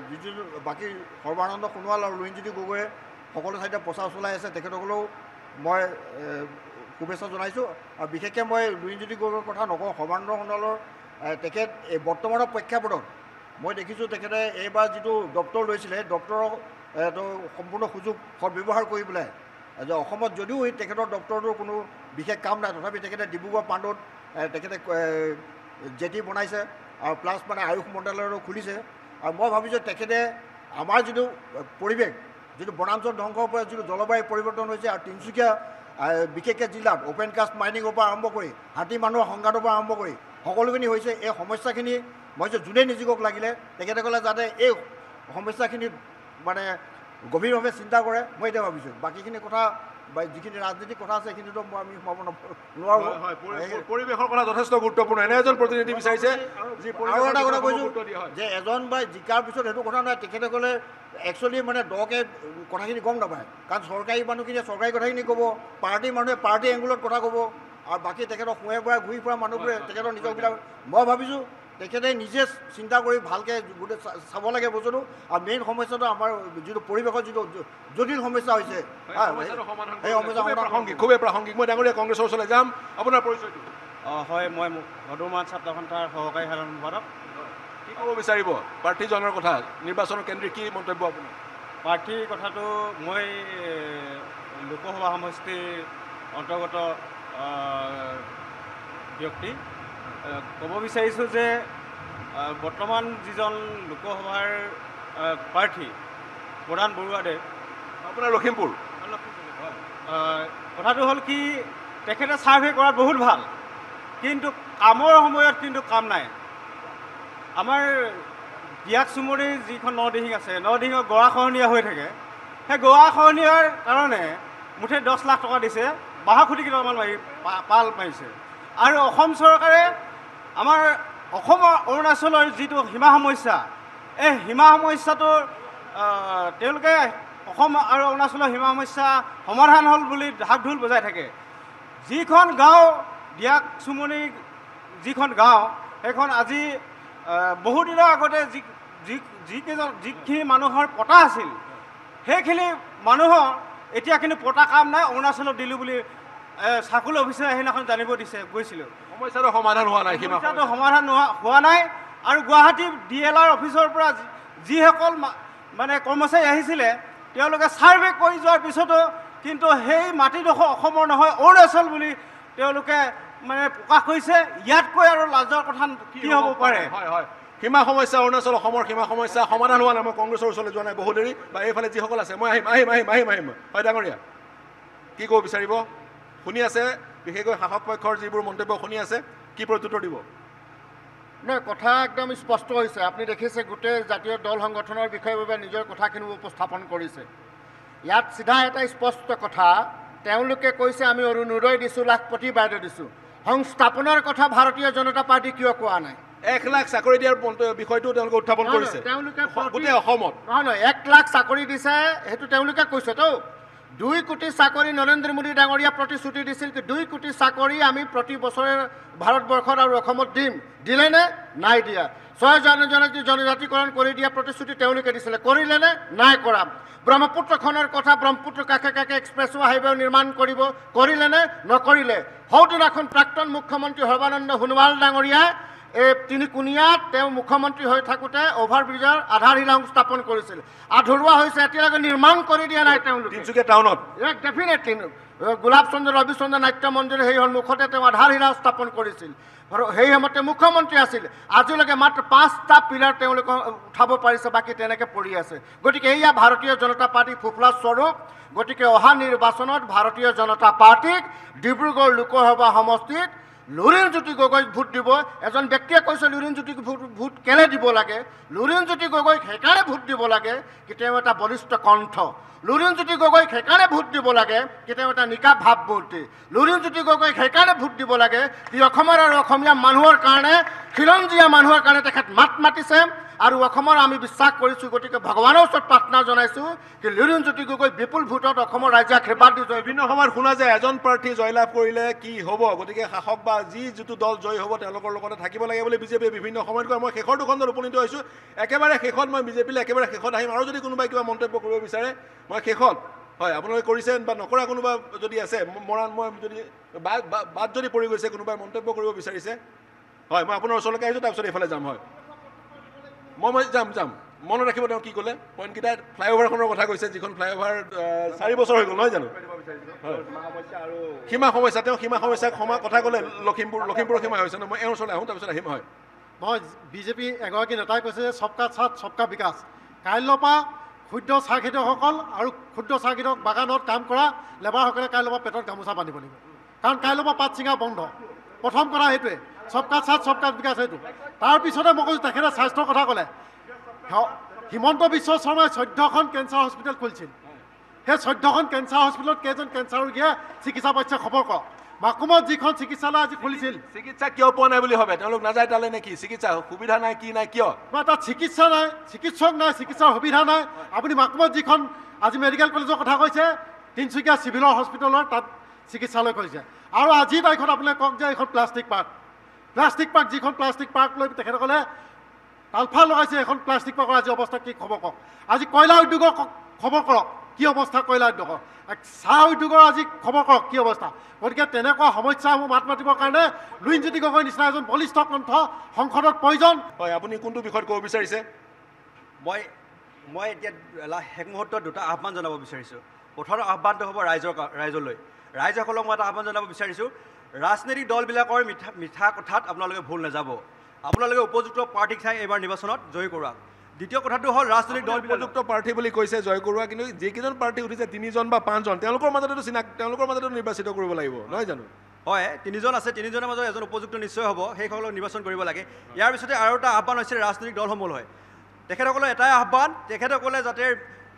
যিজন বাকী সৰ্বানন্দ সোণোৱাল আৰু ৰোহিণজ্যোতি গগৈয়ে সকলো ঠাইতে প্ৰচাৰ চলাই আছে তেখেতসকলেও মই শুভেচ্ছা জনাইছোঁ আৰু বিশেষকৈ মই ৰোহিণজ্যোতি গগৈৰ কথা নকওঁ সৰ্বানন্দ সোণোৱালৰ তেখেত এই বৰ্তমানৰ প্ৰেক্ষাপটত মই দেখিছোঁ তেখেতে এইবাৰ যিটো ডক্টৰ লৈছিলে ডক্তৰৰ সম্পূৰ্ণ সুযোগ সদব্যৱহাৰ কৰি পেলাই যে অসমত যদিও তেখেতৰ ডক্টৰটোৰ কোনো বিশেষ কাম নাই তথাপি তেখেতে ডিব্ৰুগড় পাণ্ডত তেখেতে জেটি বনাইছে আৰু প্লাছ মানে আয়ুস মন্ত্ৰালয়ৰো খুলিছে আৰু মই ভাবিছোঁ তেখেতে আমাৰ যিটো পৰিৱেশ যিটো বনাঞ্চল ধ্বংসৰ পৰা যিটো জলবায়ু পৰিৱৰ্তন হৈছে আৰু তিনিচুকীয়া বিশেষকৈ জিলাত অ'পেন কাষ্ট মাইনিঙৰ পৰা আৰম্ভ কৰি হাতী মানুহৰ সংঘাতৰ পৰা আৰম্ভ কৰি সকলোখিনি হৈছে এই সমস্যাখিনি মই যে যোনে নিযোগক লাগিলে তেখেতসকলে যাতে এই সমস্যাখিনি মানে গভীৰভাৱে চিন্তা কৰে মই এতিয়া ভাবিছোঁ বাকীখিনি কথা বা যিখিনি ৰাজনীতিক কথা আছে সেইখিনিতো মই আমি সোমাব নোৱাৰোঁ পৰিৱেশৰ কথা যথেষ্ট গুৰুত্বপূৰ্ণ এনে এজন প্ৰতিনিধি বিচাৰিছে আৰু এটা কথা কৈছোঁ যে এজন বা জিকাৰ পিছত সেইটো কথা নাই তেখেতসকলে একচুৱেলি মানে দকে কথাখিনি গম নাপায় কাৰণ চৰকাৰী মানুহখিনিয়ে চৰকাৰী কথাখিনি ক'ব পাৰ্টীৰ মানুহে পাৰ্টী এংগুলত কথা ক'ব আৰু বাকী তেখেতৰ শুঁৱে বুঁৱাই ঘূৰি ফুৰা মানুহবোৰে তেখেতৰ নিজৰবিলাক মই ভাবিছোঁ তেখেতে নিজে চিন্তা কৰি ভালকৈ গোটেই চাব লাগে বস্তুটো আৰু মেইন সমস্যাটো আমাৰ যিটো পৰিৱেশৰ যিটো জটিল সমস্যা হৈছে সেই সমস্যা খুবেই প্ৰাসংগিক মই ডাঙৰীয়া কংগ্ৰেছৰ ওচৰলৈ যাম আপোনাৰ পৰিচয়টো অঁ হয় মই হনুমান ছাত্ৰ সন্থাৰ সহকাৰী সাধাৰণ সম্পাদক কি ক'ব বিচাৰিব প্ৰাৰ্থীজনৰ কথা নিৰ্বাচনৰ কেন্দ্ৰিক কি মন্তব্য আপুনি প্ৰাৰ্থীৰ কথাটো মই লোকসভা সমষ্টিৰ অন্তৰ্গত ব্যক্তি ক'ব বিচাৰিছোঁ যে বৰ্তমান যিজন লোকসভাৰ প্ৰাৰ্থী প্ৰধান বৰুৱাদেৱ আপোনাৰ লখিমপুৰ কথাটো হ'ল কি তেখেতে ছাৰ্ভে কৰাত বহুত ভাল কিন্তু কামৰ সময়ত কিন্তু কাম নাই আমাৰ দিয়াক চুমৰিৰ যিখন নদিহিং আছে নদিহিঙৰ গোৱা খহনীয়া হৈ থাকে সেই গোৱা খহনীয়াৰ কাৰণে মুঠেই দহ লাখ টকা দিছে বাঁহাখুঁটি কেইটামান মাৰি পাল মাৰিছে আৰু অসম চৰকাৰে আমাৰ অসমৰ অৰুণাচলৰ যিটো সীমা সমস্যা এই সীমা সমস্যাটোৰ তেওঁলোকে অসম আৰু অৰুণাচলৰ সীমা সমস্যা সমাধান হ'ল বুলি ঢাক ঢোল বজাই থাকে যিখন গাঁও দিয়াক চুমনি যিখন গাঁও সেইখন আজি বহুদিনৰ আগতে যি যি যিকেইজন যিখিনি মানুহৰ পতা আছিল সেইখিনি মানুহৰ এতিয়া কিন্তু পতা কাম নাই অৰুণাচলত দিলোঁ বুলি চাকুল অফিচে সেইদিনাখন জানিব দিছে গৈছিলোঁ সমস্যাটো সমাধান হোৱা নাই সমস্যাটো সমাধান নোহোৱা হোৱা নাই আৰু গুৱাহাটী ডি এল আৰ অফিচৰ পৰা যিসকল মানে কৰ্মচাৰী আহিছিলে তেওঁলোকে ছাৰ্ভে কৰি যোৱাৰ পিছতো কিন্তু সেই মাটিডোখৰ অসমৰ নহয় অৰুণাচল বুলি তেওঁলোকে মানে প্ৰকাশ কৰিছে ইয়াতকৈ আৰু লাজৰ কথা কি হ'ব পাৰে হয় হয় সীমা সমস্যা অৰুণাচল অসমৰ সীমা সমস্যা সমাধান হোৱা নাই মই কংগ্ৰেছৰ ওচৰলৈ যোৱা নাই বহু দেৰি বা এইফালে যিসকল আছে মই আহিম আহিম আহিম আহিম আহিম হয় ডাঙৰীয়া কি ক'ব বিচাৰিব শুনি আছে বিশেষকৈ শাসক পক্ষৰ যিবোৰ মন্তব্য শুনি আছে কি প্ৰত্যুত্তৰ দিব নাই কথা একদম স্পষ্ট হৈছে আপুনি দেখিছে গোটেই জাতীয় দল সংগঠনৰ বিষয়ে নিজৰ কথাখিনি উপস্থাপন কৰিছে ইয়াত চিধা এটা স্পষ্ট কথা তেওঁলোকে কৈছে আমি অৰুণোদয় দিছোঁ লাখপতি বাইদেউ দিছোঁ সংস্থাপনৰ কথা ভাৰতীয় জনতা পাৰ্টী কিয় কোৱা নাই এক লাখ চাকৰি দিয়াৰ বিষয়টো তেওঁলোকে উত্থাপন কৰিছে অসমত নহয় এক লাখ চাকৰি দিছে সেইটো তেওঁলোকে কৈছেতো দুই কোটি চাকৰি নৰেন্দ্ৰ মোদী ডাঙৰীয়া প্ৰতিশ্ৰুতি দিছিল দুই কোটি চাকৰি আমি প্ৰতি বছৰে ভাৰতবৰ্ষত আৰু অসমত দিম দিলেনে নাই দিয়া ছয়জন জনজাতি জনজাতিকৰণ কৰি দিয়া প্ৰতিশ্ৰুতি তেওঁলোকে দিছিলে কৰিলে নে নাই কৰা ব্ৰহ্মপুত্ৰখনৰ কথা ব্ৰহ্মপুত্ৰ কাষে কাষে এক্সপ্ৰেছ হাইৱে নিৰ্মাণ কৰিব কৰিলে নে নকৰিলে সৌদিনাখন প্ৰাক্তন মুখ্যমন্ত্ৰী সৰ্বানন্দ সোণোৱাল ডাঙৰীয়াই এই তিনি তিনিকুণীয়াত তেওঁ মুখ্যমন্ত্ৰী হৈ থাকোঁতে অভাৰ অভাৰব্ৰিজৰ আধাৰশিলা স্থাপন কৰিছিল আধৰুৱা হৈছে এতিয়ালৈকে নিৰ্মাণ কৰি দিয়া নাই তেওঁলোকে টাউনত ডেফিনেটলি গোলাপচন্দ্ৰ ৰবিচন্দ্ৰ নাট্য মন্দিৰ সেই সন্মুখতে তেওঁ আধাৰশিলা স্থাপন কৰিছিল আৰু সেই সময়তে মুখ্যমন্ত্ৰী আছিল আজিলৈকে মাত্ৰ পাঁচটা পিলাৰ তেওঁলোকে উঠাব পাৰিছে বাকী তেনেকৈ পৰি আছে গতিকে এয়া ভাৰতীয় জনতা পাৰ্টীৰ ফুফলা স্বৰূপ গতিকে অহা নিৰ্বাচনত ভাৰতীয় জনতা পাৰ্টীক ডিব্ৰুগড় লোকসভা সমষ্টিত লুৰিণ জ্যোতি গগৈক ভোট দিব এজন ব্যক্তিয়ে কৈছে লুৰিণ জ্যোতিক ভোট ভোট কেলে দিব লাগে লুৰিণ জ্যোতি গগৈক সেইকাৰণে ভোট দিব লাগে কেতিয়াও এটা বলিষ্ঠ কণ্ঠ লুৰিণ জ্যোতি গগৈক সেইকাৰণে ভোট দিব লাগে কেতিয়াও এটা নিকা ভাৱমূৰ্তি লুৰিণ জ্যোতি গগৈক সেইকাৰণে ভোট দিব লাগে যি অসমৰ আৰু অসমীয়া মানুহৰ কাৰণে খিলঞ্জীয়া মানুহৰ কাৰণে তেখেত মাত মাতিছে আৰু অসমৰ আমি বিশ্বাস কৰিছোঁ গতিকে ভগৱানৰ ওচৰত প্ৰাৰ্থনা জনাইছোঁ কি লিৰুণ জ্যোতি গগৈ বিপুল ভোটত অসমৰ ৰাইজে আশীৰ্বাদ দি জয় বিভিন্ন সময়ত শুনা যায় এজন প্ৰাৰ্থী জয়লাভ কৰিলে কি হ'ব গতিকে শাসক বা যি যিটো দল জয় হ'ব তেওঁলোকৰ লগতে থাকিব লাগে বুলি বিজেপিয়ে বিভিন্ন সময়ত কয় মই শেষৰ দুখনত উপনীত হৈছোঁ একেবাৰে শেষত মই বিজেপিলৈ একেবাৰে শেষত আহিম আৰু যদি কোনোবাই কিবা মন্তব্য কৰিব বিচাৰে মই শেষত হয় আপোনালোকে কৰিছে বা নকৰা কোনোবা যদি আছে মৰাণ মই যদি বাট যদি পৰি গৈছে কোনোবাই মন্তব্য কৰিব বিচাৰিছে হয় মই আপোনাৰ ওচৰলৈকে আহিছোঁ তাৰপিছত এইফালে যাম হয় মই মই যাম যাম মনত ৰাখিব তেওঁ কি ক'লে পইণ্টকেইটা ফ্লাইঅভাৰখনৰ কথা কৈছে যিখন ফ্লাইঅভাৰ চাৰি বছৰ হৈ গ'ল নহয় জানো সীমা সমস্যা তেওঁ সীমা সমস্যাৰ সমা কথা ক'লে লখিমপুৰ লখিমপুৰৰ সীমা হৈছে ন মই এওঁৰ ওচৰলৈ আহোঁ তাৰপিছত আহিম হয় মই বিজেপি এগৰাকী নেতাই কৈছে যে চবকা চাট চবকা বিকাশ কাইলৈ পৰা ক্ষুদ্ৰ চাহ খেতিয়কসকল আৰু ক্ষুদ্ৰ চাহ খেতিয়ক বাগানত কাম কৰা লেবাৰসকলে কাইলৈ পৰা পেটত গামোচা বান্ধিব লাগিব কাৰণ কাইলৈ পৰা পাত চিঙা বন্ধ প্ৰথম কথা সেইটোৱে চবকাত চাত চবকাত বিকাশ সেইটো তাৰপিছতে মই কৈছোঁ তেখেতে স্বাস্থ্যৰ কথা ক'লে হিমন্ত বিশ্ব শৰ্মাই চৈধ্যখন কেঞ্চাৰ হস্পিটেল খুলিছিল সেই চৈধ্যখন কেঞ্চাৰ হস্পিটেলত কেইজন কেঞ্চাৰ ৰোগীয়ে চিকিৎসা পাইছে খবৰ কওক মাকুমত যিখন চিকিৎসালয় আজি খুলিছিল চিকিৎসা কিয় পোৱা নাই বুলি ভাবে তেওঁলোক নাযায় তালে নেকি চিকিৎসা সুবিধা নাই কি নাই কিয় তাত চিকিৎসা নাই চিকিৎসক নাই চিকিৎসাৰ সুবিধা নাই আপুনি মাকুমত যিখন আজি মেডিকেল কলেজৰ কথা কৈছে তিনিচুকীয়া চিভিলৰ হস্পিটেলৰ তাত চিকিৎসালয় কৰিছে আৰু আজি তাৰিখত আপোনালোকে কওক যে এইখন প্লাষ্টিক পাৰ্ক প্লাষ্টিক পাৰ্ক যিখন প্লাষ্টিক পাৰ্ক লৈ তেখেতসকলে তালফা লগাইছে এখন প্লাষ্টিক পাৰ্কৰ আজি অৱস্থা কি খবৰ কওক আজি কয়লা উদ্যোগৰ খবৰ কৰক কি অৱস্থা কয়লা উদ্যোগৰ চাহ উদ্যোগৰ আজি খবৰ কৰক কি অৱস্থা গতিকে তেনেকুৱা সমস্যাসমূহ মাত মাতিবৰ কাৰণে লুইনজ্যোতি গগৈ নিচিনা এজন বলিষ্ঠ কণ্ঠ সংসদত প্ৰয়োজন হয় আপুনি কোনটো বিষয়ত ক'ব বিচাৰিছে মই মই এতিয়া শেষ মুহূৰ্তত দুটা আহ্বান জনাব বিচাৰিছোঁ প্ৰথম আহ্বানটো হ'ব ৰাইজৰ ৰাইজলৈ ৰাইজসকলক মই এটা আহ্বান জনাব বিচাৰিছোঁ ৰাজনৈতিক দলবিলাকৰ মিঠা মিঠা কথাত আপোনালোকে ভুল নাযাব আপোনালোকে উপযুক্ত প্ৰাৰ্থীক চাই এইবাৰ নিৰ্বাচনত জয় কৰোৱা দ্বিতীয় কথাটো হ'ল ৰাজনৈতিক দল উপযুক্ত প্ৰাৰ্থী বুলি কৈছে জয় কৰোৱা কিন্তু যিকেইজন প্ৰাৰ্থী উঠিছে তিনিজন বা পাঁচজন তেওঁলোকৰ মাজতো চিনাক তেওঁলোকৰ মাজতো নিৰ্বাচিত কৰিব লাগিব নহয় জানো হয় তিনিজন আছে তিনিজনৰ মাজত এজন উপযুক্ত নিশ্চয় হ'ব সেইসকলক নিৰ্বাচন কৰিব লাগে ইয়াৰ পিছতে আৰু এটা আহ্বান হৈছে ৰাজনৈতিক দলসমূহ হয় তেখেতসকলৰ এটাই আহ্বান তেখেতসকলে যাতে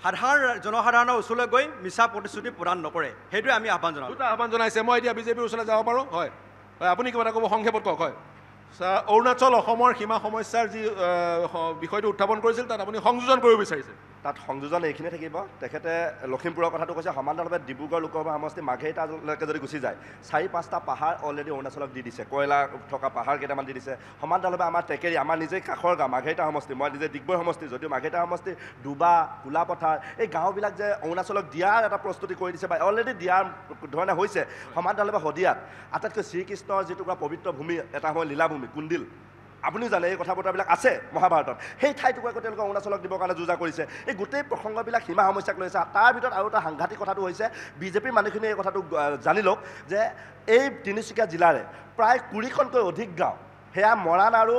সাধাৰণ জনসাধাৰণৰ ওচৰলৈ গৈ মিছা প্ৰতিশ্ৰুতি প্ৰদান নকৰে সেইটোৱে আমি আহ্বান জনাওঁ দুটা আহ্বান জনাইছে মই এতিয়া বিজেপিৰ ওচৰলৈ যাব পাৰোঁ হয় হয় আপুনি কিবা এটা ক'ব সংক্ষেপত কওক হয় অৰুণাচল অসমৰ সীমা সমস্যাৰ যি বিষয়টো উত্থাপন কৰিছিল তাত আপুনি সংযোজন কৰিব বিচাৰিছে তাত সংযোজন এইখিনি থাকিব তেখেতে লখিমপুৰৰ কথাটো কৈছে সমান্তৰালভাৱে ডিব্ৰুগড় লোকসভা সমষ্টি মাঘেৰিতালৈকে যদি গুচি যায় চাৰি পাঁচটা পাহাৰ অলৰেডি অৰুণাচলক দি দিছে কয়লা থকা পাহাৰ কেইটামান দি দিছে সমান্তৰালভাৱে আমাৰ টেকেৰী আমাৰ নিজেই কাষৰ গাঁও মাঘেৰিতা সমষ্টি মই নিজে ডিগবৈ সমষ্টি যদিও মাঘেৰিতা সমষ্টি ডুবা কোলাপথাৰ এই গাঁওবিলাক যে অৰুণাচলক দিয়াৰ এটা প্ৰস্তুতি কৰি দিছে বা অলৰেডি দিয়াৰ ধৰণে হৈছে সমান্তৰালভাৱে শদিয়াত আটাইতকৈ শ্ৰীকৃষ্ণৰ যিটো পৰা পবিত্ৰ ভূমি এটা হয় লীলাভূমি কুণ্ডিল আপুনিও জানে এই কথা বতৰাবিলাক আছে মহাভাৰতত সেই ঠাইটুকুৰাকৈ তেওঁলোকে অৰুণাচলক দিবৰ কাৰণে যোজা কৰিছে এই গোটেই প্ৰসংগবিলাক সীমা সমস্যাক লৈছে তাৰ ভিতৰত আৰু এটা সাংঘাতিক কথাটো হৈছে বিজেপিৰ মানুহখিনিয়ে এই কথাটো জানি লওক যে এই তিনিচুকীয়া জিলাৰে প্ৰায় কুৰিখনকৈ অধিক গাঁও সেয়া মৰাণ আৰু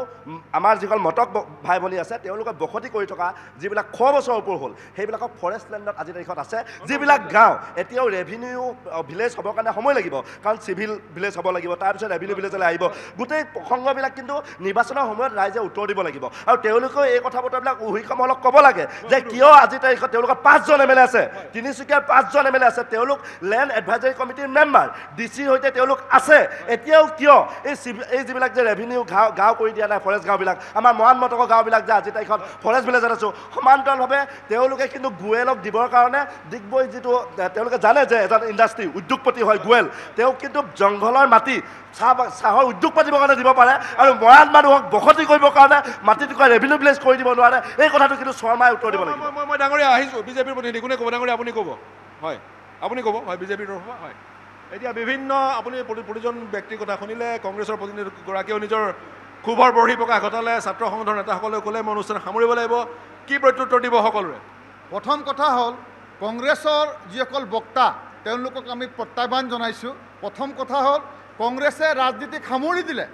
আমাৰ যিসকল মটক ভাই ভনী আছে তেওঁলোকে বসতি কৰি থকা যিবিলাক শ বছৰৰ ওপৰ হ'ল সেইবিলাকক ফৰেষ্ট লেণ্ডত আজিৰ তাৰিখত আছে যিবিলাক গাঁও এতিয়াও ৰেভিনিউ ভিলেজ হ'বৰ কাৰণে সময় লাগিব কাৰণ চিভিল ভিলেজ হ'ব লাগিব তাৰপিছত ৰেভিনিউ ভিলেজলৈ আহিব গোটেই প্ৰসংগবিলাক কিন্তু নিৰ্বাচনৰ সময়ত ৰাইজে উত্তৰ দিব লাগিব আৰু তেওঁলোকেও এই কথা বতৰাবিলাক উহিকমলক ক'ব লাগে যে কিয় আজিৰ তাৰিখত তেওঁলোকৰ পাঁচজন এম এল এ আছে তিনিচুকীয়াৰ পাঁচজন এম এল এ আছে তেওঁলোক লেণ্ড এডভাইজাৰী কমিটিৰ মেম্বাৰ ডি চিৰ সৈতে তেওঁলোক আছে এতিয়াও কিয় এই চিভিল এই যিবিলাক যে ৰেভিনিউ গাঁও গাঁও কৰি দিয়া নাই ফৰেষ্ট গাঁওবিলাক আমাৰ মৰাণ মৰাণমটকৰ গাঁওবিলাক যে আজি তাৰিখত ফৰেষ্ট ভিলেজত আছোঁ সমান্তৰালভাৱে তেওঁলোকে কিন্তু গুৱেলক দিবৰ কাৰণে ডিগবৈ যিটো তেওঁলোকে জানে যে এজন ইণ্ডাষ্ট্ৰী উদ্যোগপতি হয় গুৱেল তেওঁ কিন্তু জংঘলৰ মাটি চাহ চাহৰ উদ্যোগ পাতিবৰ কাৰণে দিব পাৰে আৰু মৰাণ মানুহক বসতি কৰিবৰ কাৰণে মাটিটুকুৰা ৰেভিনিউ ভিলেজ কৰি দিব নোৱাৰে এই কথাটো কিন্তু শৰ্মাই উত্তৰ দিব লাগিব মই ডাঙৰীয়া আহিছোঁ বিজেপিৰ প্ৰতিনিধি কোনে ক'ব ডাঙৰীয়া আপুনি ক'ব হয় আপুনি ক'ব হয় বিজেপিৰ হয় এতিয়া বিভিন্ন আপুনি প্ৰতিজন ব্যক্তিৰ কথা শুনিলে কংগ্ৰেছৰ প্ৰতিনিধিগৰাকীয়েও নিজৰ ক্ষোভৰ বহি প্ৰকাশ ঘটালে ছাত্ৰ সংগঠনৰ নেতাসকলে ক'লে মই অনুষ্ঠান সামৰিব লাগিব কি প্ৰত্যুত্তৰ দিব সকলোৱে প্ৰথম কথা হ'ল কংগ্ৰেছৰ যিসকল বক্তা তেওঁলোকক আমি প্ৰত্যাহ্বান জনাইছোঁ প্ৰথম কথা হ'ল কংগ্ৰেছে ৰাজনীতিক সামৰি দিলে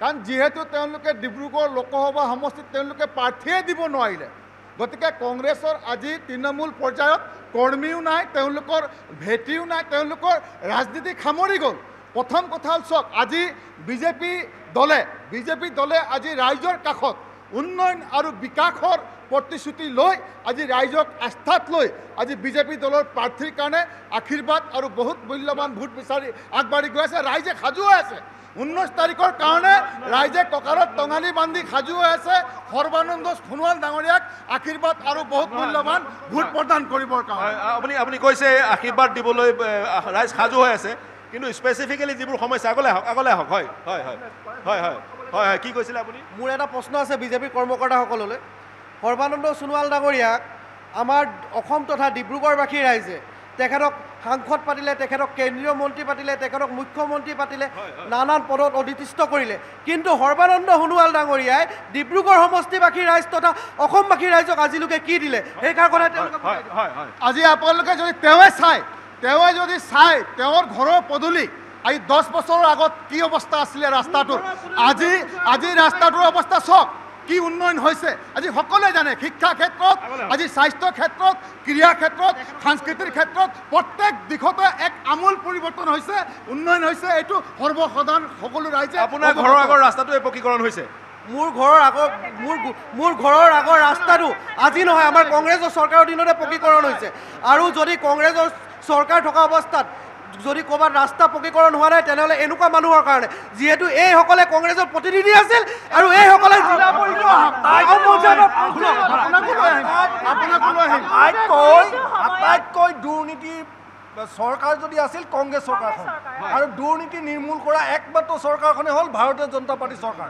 কাৰণ যিহেতু তেওঁলোকে ডিব্ৰুগড় লোকসভা সমষ্টিত তেওঁলোকে প্ৰাৰ্থীয়ে দিব নোৱাৰিলে গতিকে কংগ্ৰেছৰ আজি তৃণমূল পৰ্যায়ত কৰ্মীও নাই তেওঁলোকৰ ভেটিও নাই তেওঁলোকৰ ৰাজনীতি সামৰি গ'ল প্ৰথম কথা হ'ল চাওক আজি বিজেপি দলে বিজেপি দলে আজি ৰাইজৰ কাষত উন্নয়ন আৰু বিকাশৰ প্ৰতিশ্ৰুতি লৈ আজি ৰাইজক আস্থাত লৈ আজি বিজেপি দলৰ প্ৰাৰ্থীৰ কাৰণে আশীৰ্বাদ আৰু বহুত মূল্যৱান ভোট বিচাৰি আগবাঢ়ি গৈ আছে ৰাইজে সাজু হৈ আছে ঊনৈছ তাৰিখৰ কাৰণে ৰাইজে কঁকালত টঙালি বান্ধি সাজু হৈ আছে সৰ্বানন্দ সোণোৱাল ডাঙৰীয়াক আশীৰ্বাদ আৰু বহুত মূল্যৱান ভোট প্ৰদান কৰিবৰ কাৰণে আপুনি আপুনি কৈছে আশীৰ্বাদ দিবলৈ ৰাইজ সাজু হৈ আছে কিন্তু স্পেচিফিকেলি যিবোৰ সমস্যা আগলৈ আহক আগলৈ আহক হয় হয় হয় হয় হয় হয় হয় কি কৈছিলে আপুনি মোৰ এটা প্ৰশ্ন আছে বিজেপিৰ কৰ্মকৰ্তাসকললৈ সৰ্বানন্দ সোণোৱাল ডাঙৰীয়াক আমাৰ অসম তথা ডিব্ৰুগড়বাসী ৰাইজে তেখেতক সাংসদ পাতিলে তেখেতক কেন্দ্ৰীয় মন্ত্ৰী পাতিলে তেখেতক মুখ্যমন্ত্ৰী পাতিলে নানান পদত অধিতিষ্ঠ কৰিলে কিন্তু সৰ্বানন্দ সোণোৱাল ডাঙৰীয়াই ডিব্ৰুগড় সমষ্টিবাসী ৰাইজ তথা অসমবাসী ৰাইজক আজিলৈকে কি দিলে সেই কাৰণে আজি আপোনালোকে যদি তেওঁৱে চায় তেওঁৱে যদি চায় তেওঁৰ ঘৰৰ পদূলিক আজি দহ বছৰৰ আগত কি অৱস্থা আছিলে ৰাস্তাটোৰ আজি আজি ৰাস্তাটোৰ অৱস্থা চাওক কি উন্নয়ন হৈছে আজি সকলোৱে জানে শিক্ষা ক্ষেত্ৰত আজি স্বাস্থ্য ক্ষেত্ৰত ক্ৰীড়া ক্ষেত্ৰত সাংস্কৃতিৰ ক্ষেত্ৰত প্ৰত্যেক দিশতে এক আমূল পৰিৱৰ্তন হৈছে উন্নয়ন হৈছে এইটো সৰ্বসাধাৰণ সকলো ৰাইজে আপোনাৰ ঘৰৰ আগৰ ৰাস্তাটো পকীকৰণ হৈছে মোৰ ঘৰৰ আগৰ মোৰ মোৰ ঘৰৰ আগৰ ৰাস্তাটো আজি নহয় আমাৰ কংগ্ৰেছৰ চৰকাৰৰ দিনতে পকীকৰণ হৈছে আৰু যদি কংগ্ৰেছৰ চৰকাৰ থকা অৱস্থাত যদি ক'ৰবাত ৰাস্তা পকীকৰণ হোৱা নাই তেনেহ'লে এনেকুৱা মানুহৰ কাৰণে যিহেতু এইসকলে কংগ্ৰেছৰ প্ৰতিনিধি আছিল আৰু এইসকলে চৰকাৰ যদি আছিল কংগ্ৰেছ চৰকাৰখন আৰু দুৰ্নীতি নিৰ্মূল কৰা একমাত্ৰ চৰকাৰখনে হ'ল ভাৰতীয় জনতা পাৰ্টি চৰকাৰ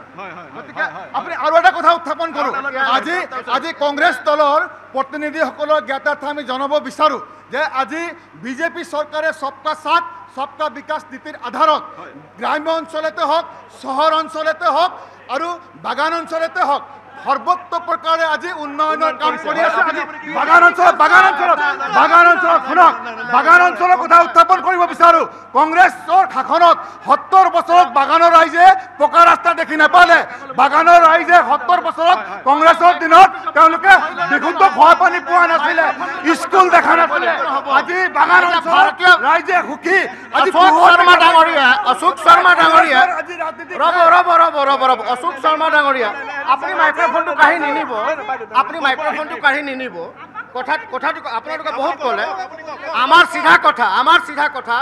গতিকে আপুনি আৰু এটা কথা উত্থাপন কৰোঁ আজি আজি কংগ্ৰেছ দলৰ প্ৰতিনিধিসকলৰ জ্ঞাতাৰ্থ আমি জনাব বিচাৰোঁ যে আজি বিজেপি চৰকাৰে সবকা সাথ সবকা বিকাশ নীতিৰ আধাৰত গ্ৰাম্য অঞ্চলতে হওক চহৰ অঞ্চলতে হওক আৰু বাগান অঞ্চলতে হওক সর্বত্র প্রকারে আজি উন্নয়নের কাম করে আছে আজি বাগান অঞ্চল বাগান অঞ্চল বাগান অঞ্চল শুনক বাগান অঞ্চল কথা উত্থাপন করব বিচার কংগ্রেসর শাসনত সত্তর বছর বাগানের রাইজে পকা রাস্তা দেখি নেপালে বাগানের রাইজে সত্তর বছর কংগ্রেসের দিনত বিশুদ্ধ খাওয়া পানি পো না স্কুল দেখা না আজি বাগান অঞ্চল রাইজে সুখী আজি অশোক শর্মা ডাঙরিয়া অশোক শর্মা ডাঙরিয়া রব রব রব রব রব অশোক শর্মা ডাঙরিয়া আপনি মাইকে মাইক্ৰফোনটো কাঢ়ি নিনিব আপুনি মাইক্ৰফোনটো কাঢ়ি নিনিব কথা কথাটো আপোনালোকে বহুত ক'লে আমাৰ চিধা কথা আমাৰ চিধা কথা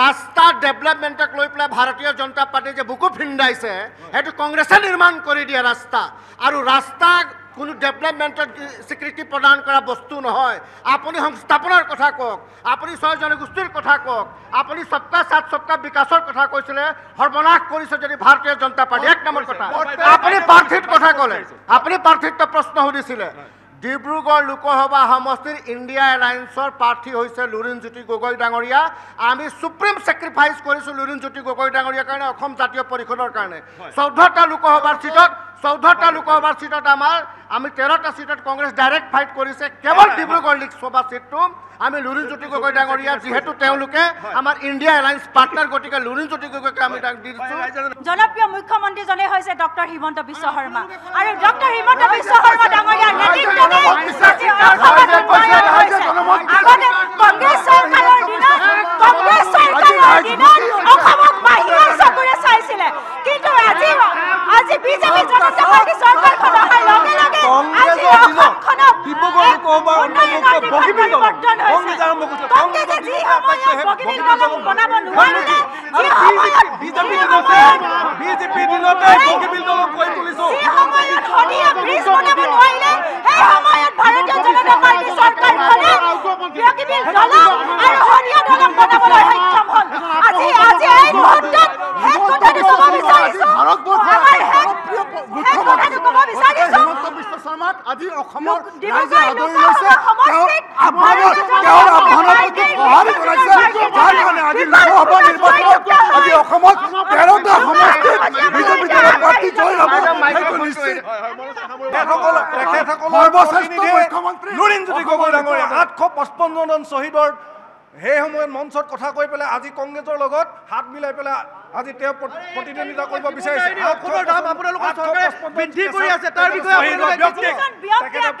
ৰাস্তা ডেভেলপমেণ্টক লৈ পেলাই ভাৰতীয় জনতা পাৰ্টীয়ে যে বুকু ফিন্দাইছে সেইটো কংগ্ৰেছে নিৰ্মাণ কৰি দিয়ে ৰাস্তা আৰু ৰাস্তা কোনো ডেভেলপমেণ্টত স্বীকৃতি প্ৰদান কৰা বস্তু নহয় আপুনি সংস্থাপনৰ কথা কওক আপুনি ছয় জনগোষ্ঠীৰ কথা কওক আপুনি সবকা চাত চবকা বিকাশৰ কথা কৈছিলে সৰ্বনাশ কৰিছে যদি ভাৰতীয় জনতা পাৰ্টি এক নম্বৰ কথা আপুনি প্ৰাৰ্থীৰ কথা ক'লে আপুনি প্ৰাৰ্থীত্ব প্ৰশ্ন সুধিছিলে ডিব্ৰুগড় লোকসভা সমষ্টিৰ ইণ্ডিয়া এলায়েন্সৰ প্ৰাৰ্থী হৈছে লুৰিণজ্যোতি গগৈ ডাঙৰীয়া আমি চুপ্ৰিম চেক্ৰিফাইচ কৰিছোঁ লুৰিণজ্যোতি গগৈ ডাঙৰীয়াৰ কাৰণে অসম জাতীয় পৰিষদৰ কাৰণে চৈধ্যটা লোকসভাৰ চিটত চৈধ্যটা লোকসভাৰ চিটত আমাৰ আমি তেৰটা চিটত কংগ্ৰেছ ডাইৰেক্ট ফাইট কৰিছে কেৱল ডিব্ৰুগড় লোকসভা চিটটো আমি লুৰিণ জ্যোতি গগৈ ডাঙৰীয়া যিহেতু তেওঁলোকে আমাৰ ইণ্ডিয়া এলায়েন্স পাৰ্টনাৰ গতিকে লুৰিণ জ্যোতি গগৈকে আমি দিছোঁ জনপ্ৰিয় মুখ্যমন্ত্ৰীজনে হৈছে ডক্টৰ হিমন্ত বিশ্ব শৰ্মা আৰু ডক্টৰ হিমন্ত বিশ্ব শৰ্মা ডাঙৰীয়া কংগ্ৰেছ চৰকাৰৰ আজি বিজেপি জনতা পাৰ্টি সৰকাৰখন আহাৰ লগে লগে কংগ্ৰেসৰ অভিযোগ দীপগড় কোবা অন্তৰ্ভুক্ত বগীবিল দল কংগ্ৰেছ আৰম্ভ কৰিছে কংগ্ৰেছে যি সময়ত বগীবিল দল বনাব নোৱাৰিলে যি সময়ত বিজেপি দিনতে বিজেপি দিনতে বগীবিল দল কৈ তুলিছো যি সময়ত হনিয়ে ব্ৰিজ বনাব নোৱাৰিলে সেই সময়ত ভাৰতীয় জনতা পাৰ্টি সৰকাৰখনে বগীবিল দলক আঠশ পঁচপন্নজন শ্বহীদৰ সেই সময়ত মঞ্চত কথা কৈ পেলাই আজি কংগ্ৰেছৰ লগত হাত মিলাই পেলাই আজি তেওঁ প্ৰতিদ্বন্দ্বিতা কৰিব বিচাৰিছে অসমৰ দাম আপোনালোকৰ বৃদ্ধি কৰি আছে তাৰ বিষয়ে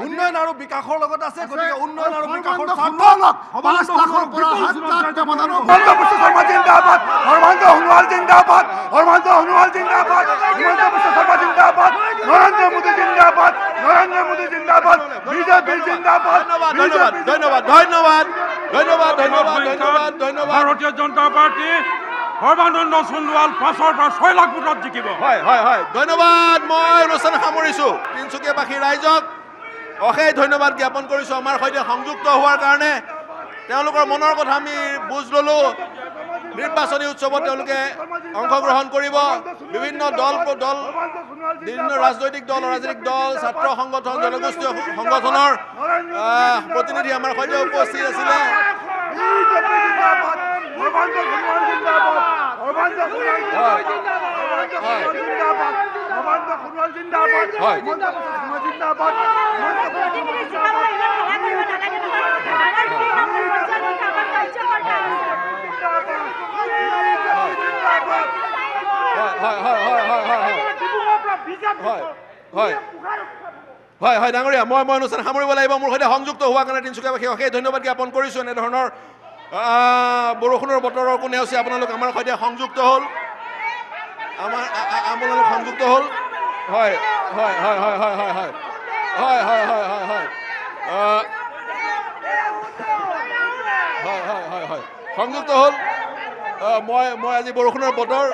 উন্নয়ন আৰু বিকাশৰ লগত আছে গতিকে উন্নয়ন আৰু বিকাশৰ স্বাৰ্থক পাঁচ লাখৰ পৰা সাত লাখ জমানৰ বন্ধ বিশ্ব ধন্যবাদ ধন্যবাদ ধন্যবাদ ধন্যবাদ ধন্যবাদ ভাৰতীয় জনতা পাৰ্টি সৰ্বানন্দ সোণোৱাল পাঁচৰ পৰা ছয় লাখ ভোটত জিকিব হয় হয় ধন্যবাদ মই অনুষ্ঠান সামৰিছো তিনিচুকীয়াবাসী ৰাইজক অশেষ ধন্যবাদ জ্ঞাপন কৰিছোঁ আমাৰ সৈতে সংযুক্ত হোৱাৰ কাৰণে তেওঁলোকৰ মনৰ কথা আমি বুজ ল'লোঁ নিৰ্বাচনী উৎসৱত তেওঁলোকে অংশগ্ৰহণ কৰিব বিভিন্ন দল দল বিভিন্ন ৰাজনৈতিক দল ৰাজনৈতিক দল ছাত্ৰ সংগঠন জনগোষ্ঠীয় সংগঠনৰ প্ৰতিনিধি আমাৰ সৈতে উপস্থিত আছিলে হয় হয় জিন্দাবাদ সোণোৱাল জিন্দাবাদ জিন্দাবাদ হয় হয় ডাঙৰীয়া মই মই অনুষ্ঠান সামৰিব লাগিব মোৰ সৈতে সংযুক্ত হোৱাৰ কাৰণে তিনিচুকীয়াবাসী অশেষ ধন্যবাদ জ্ঞাপন কৰিছোঁ এনেধৰণৰ বৰষুণৰ বতৰৰ কোনে হৈছে আপোনালোক আমাৰ সৈতে সংযুক্ত হ'ল আমাৰ আমাৰ সংযুক্ত হ'ল হয় হয় হয় হয় হয় হয় হয় হয় হয় হয় হয় হয় সংযুক্ত হ'ল মই মই আজি বৰষুণৰ বতৰ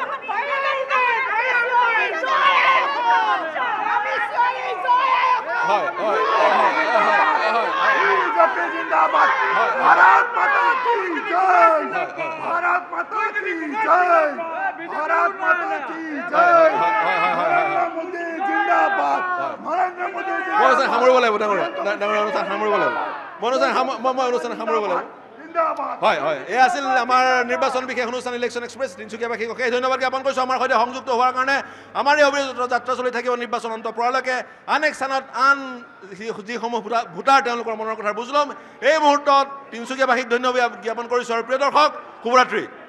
হয় হয় মনোজান সামৰিব লাগিব ডাঙৰ ডাঙৰ অনুষ্ঠান সামৰিব লাগিব মনোজান মই মই অনুষ্ঠান সামৰিব লাগিব হয় হয় এয়া আছিল আমাৰ নিৰ্বাচন বিশেষ অনুষ্ঠান ইলেকশ্যন এক্সপ্ৰেছ তিনিচুকীয়াবাসীক অশেষ ধন্যবাদ জ্ঞাপন কৰিছোঁ আমাৰ সৈতে সংযুক্ত হোৱাৰ কাৰণে আমাৰ এই অভিযোগ যাত্ৰা চলি থাকিব নিৰ্বাচন অন্ত পৰালৈকে আন এক স্থানত আন যিসমূহ ভোটাৰ ভোটাৰ তেওঁলোকৰ মনৰ কথা বুজ ল'ম এই মুহূৰ্তত তিনিচুকীয়াবাসীক ধন্যবাদ জ্ঞাপন কৰিছোঁ আৰু প্ৰিয় দৰ্শক শুভৰাত্ৰি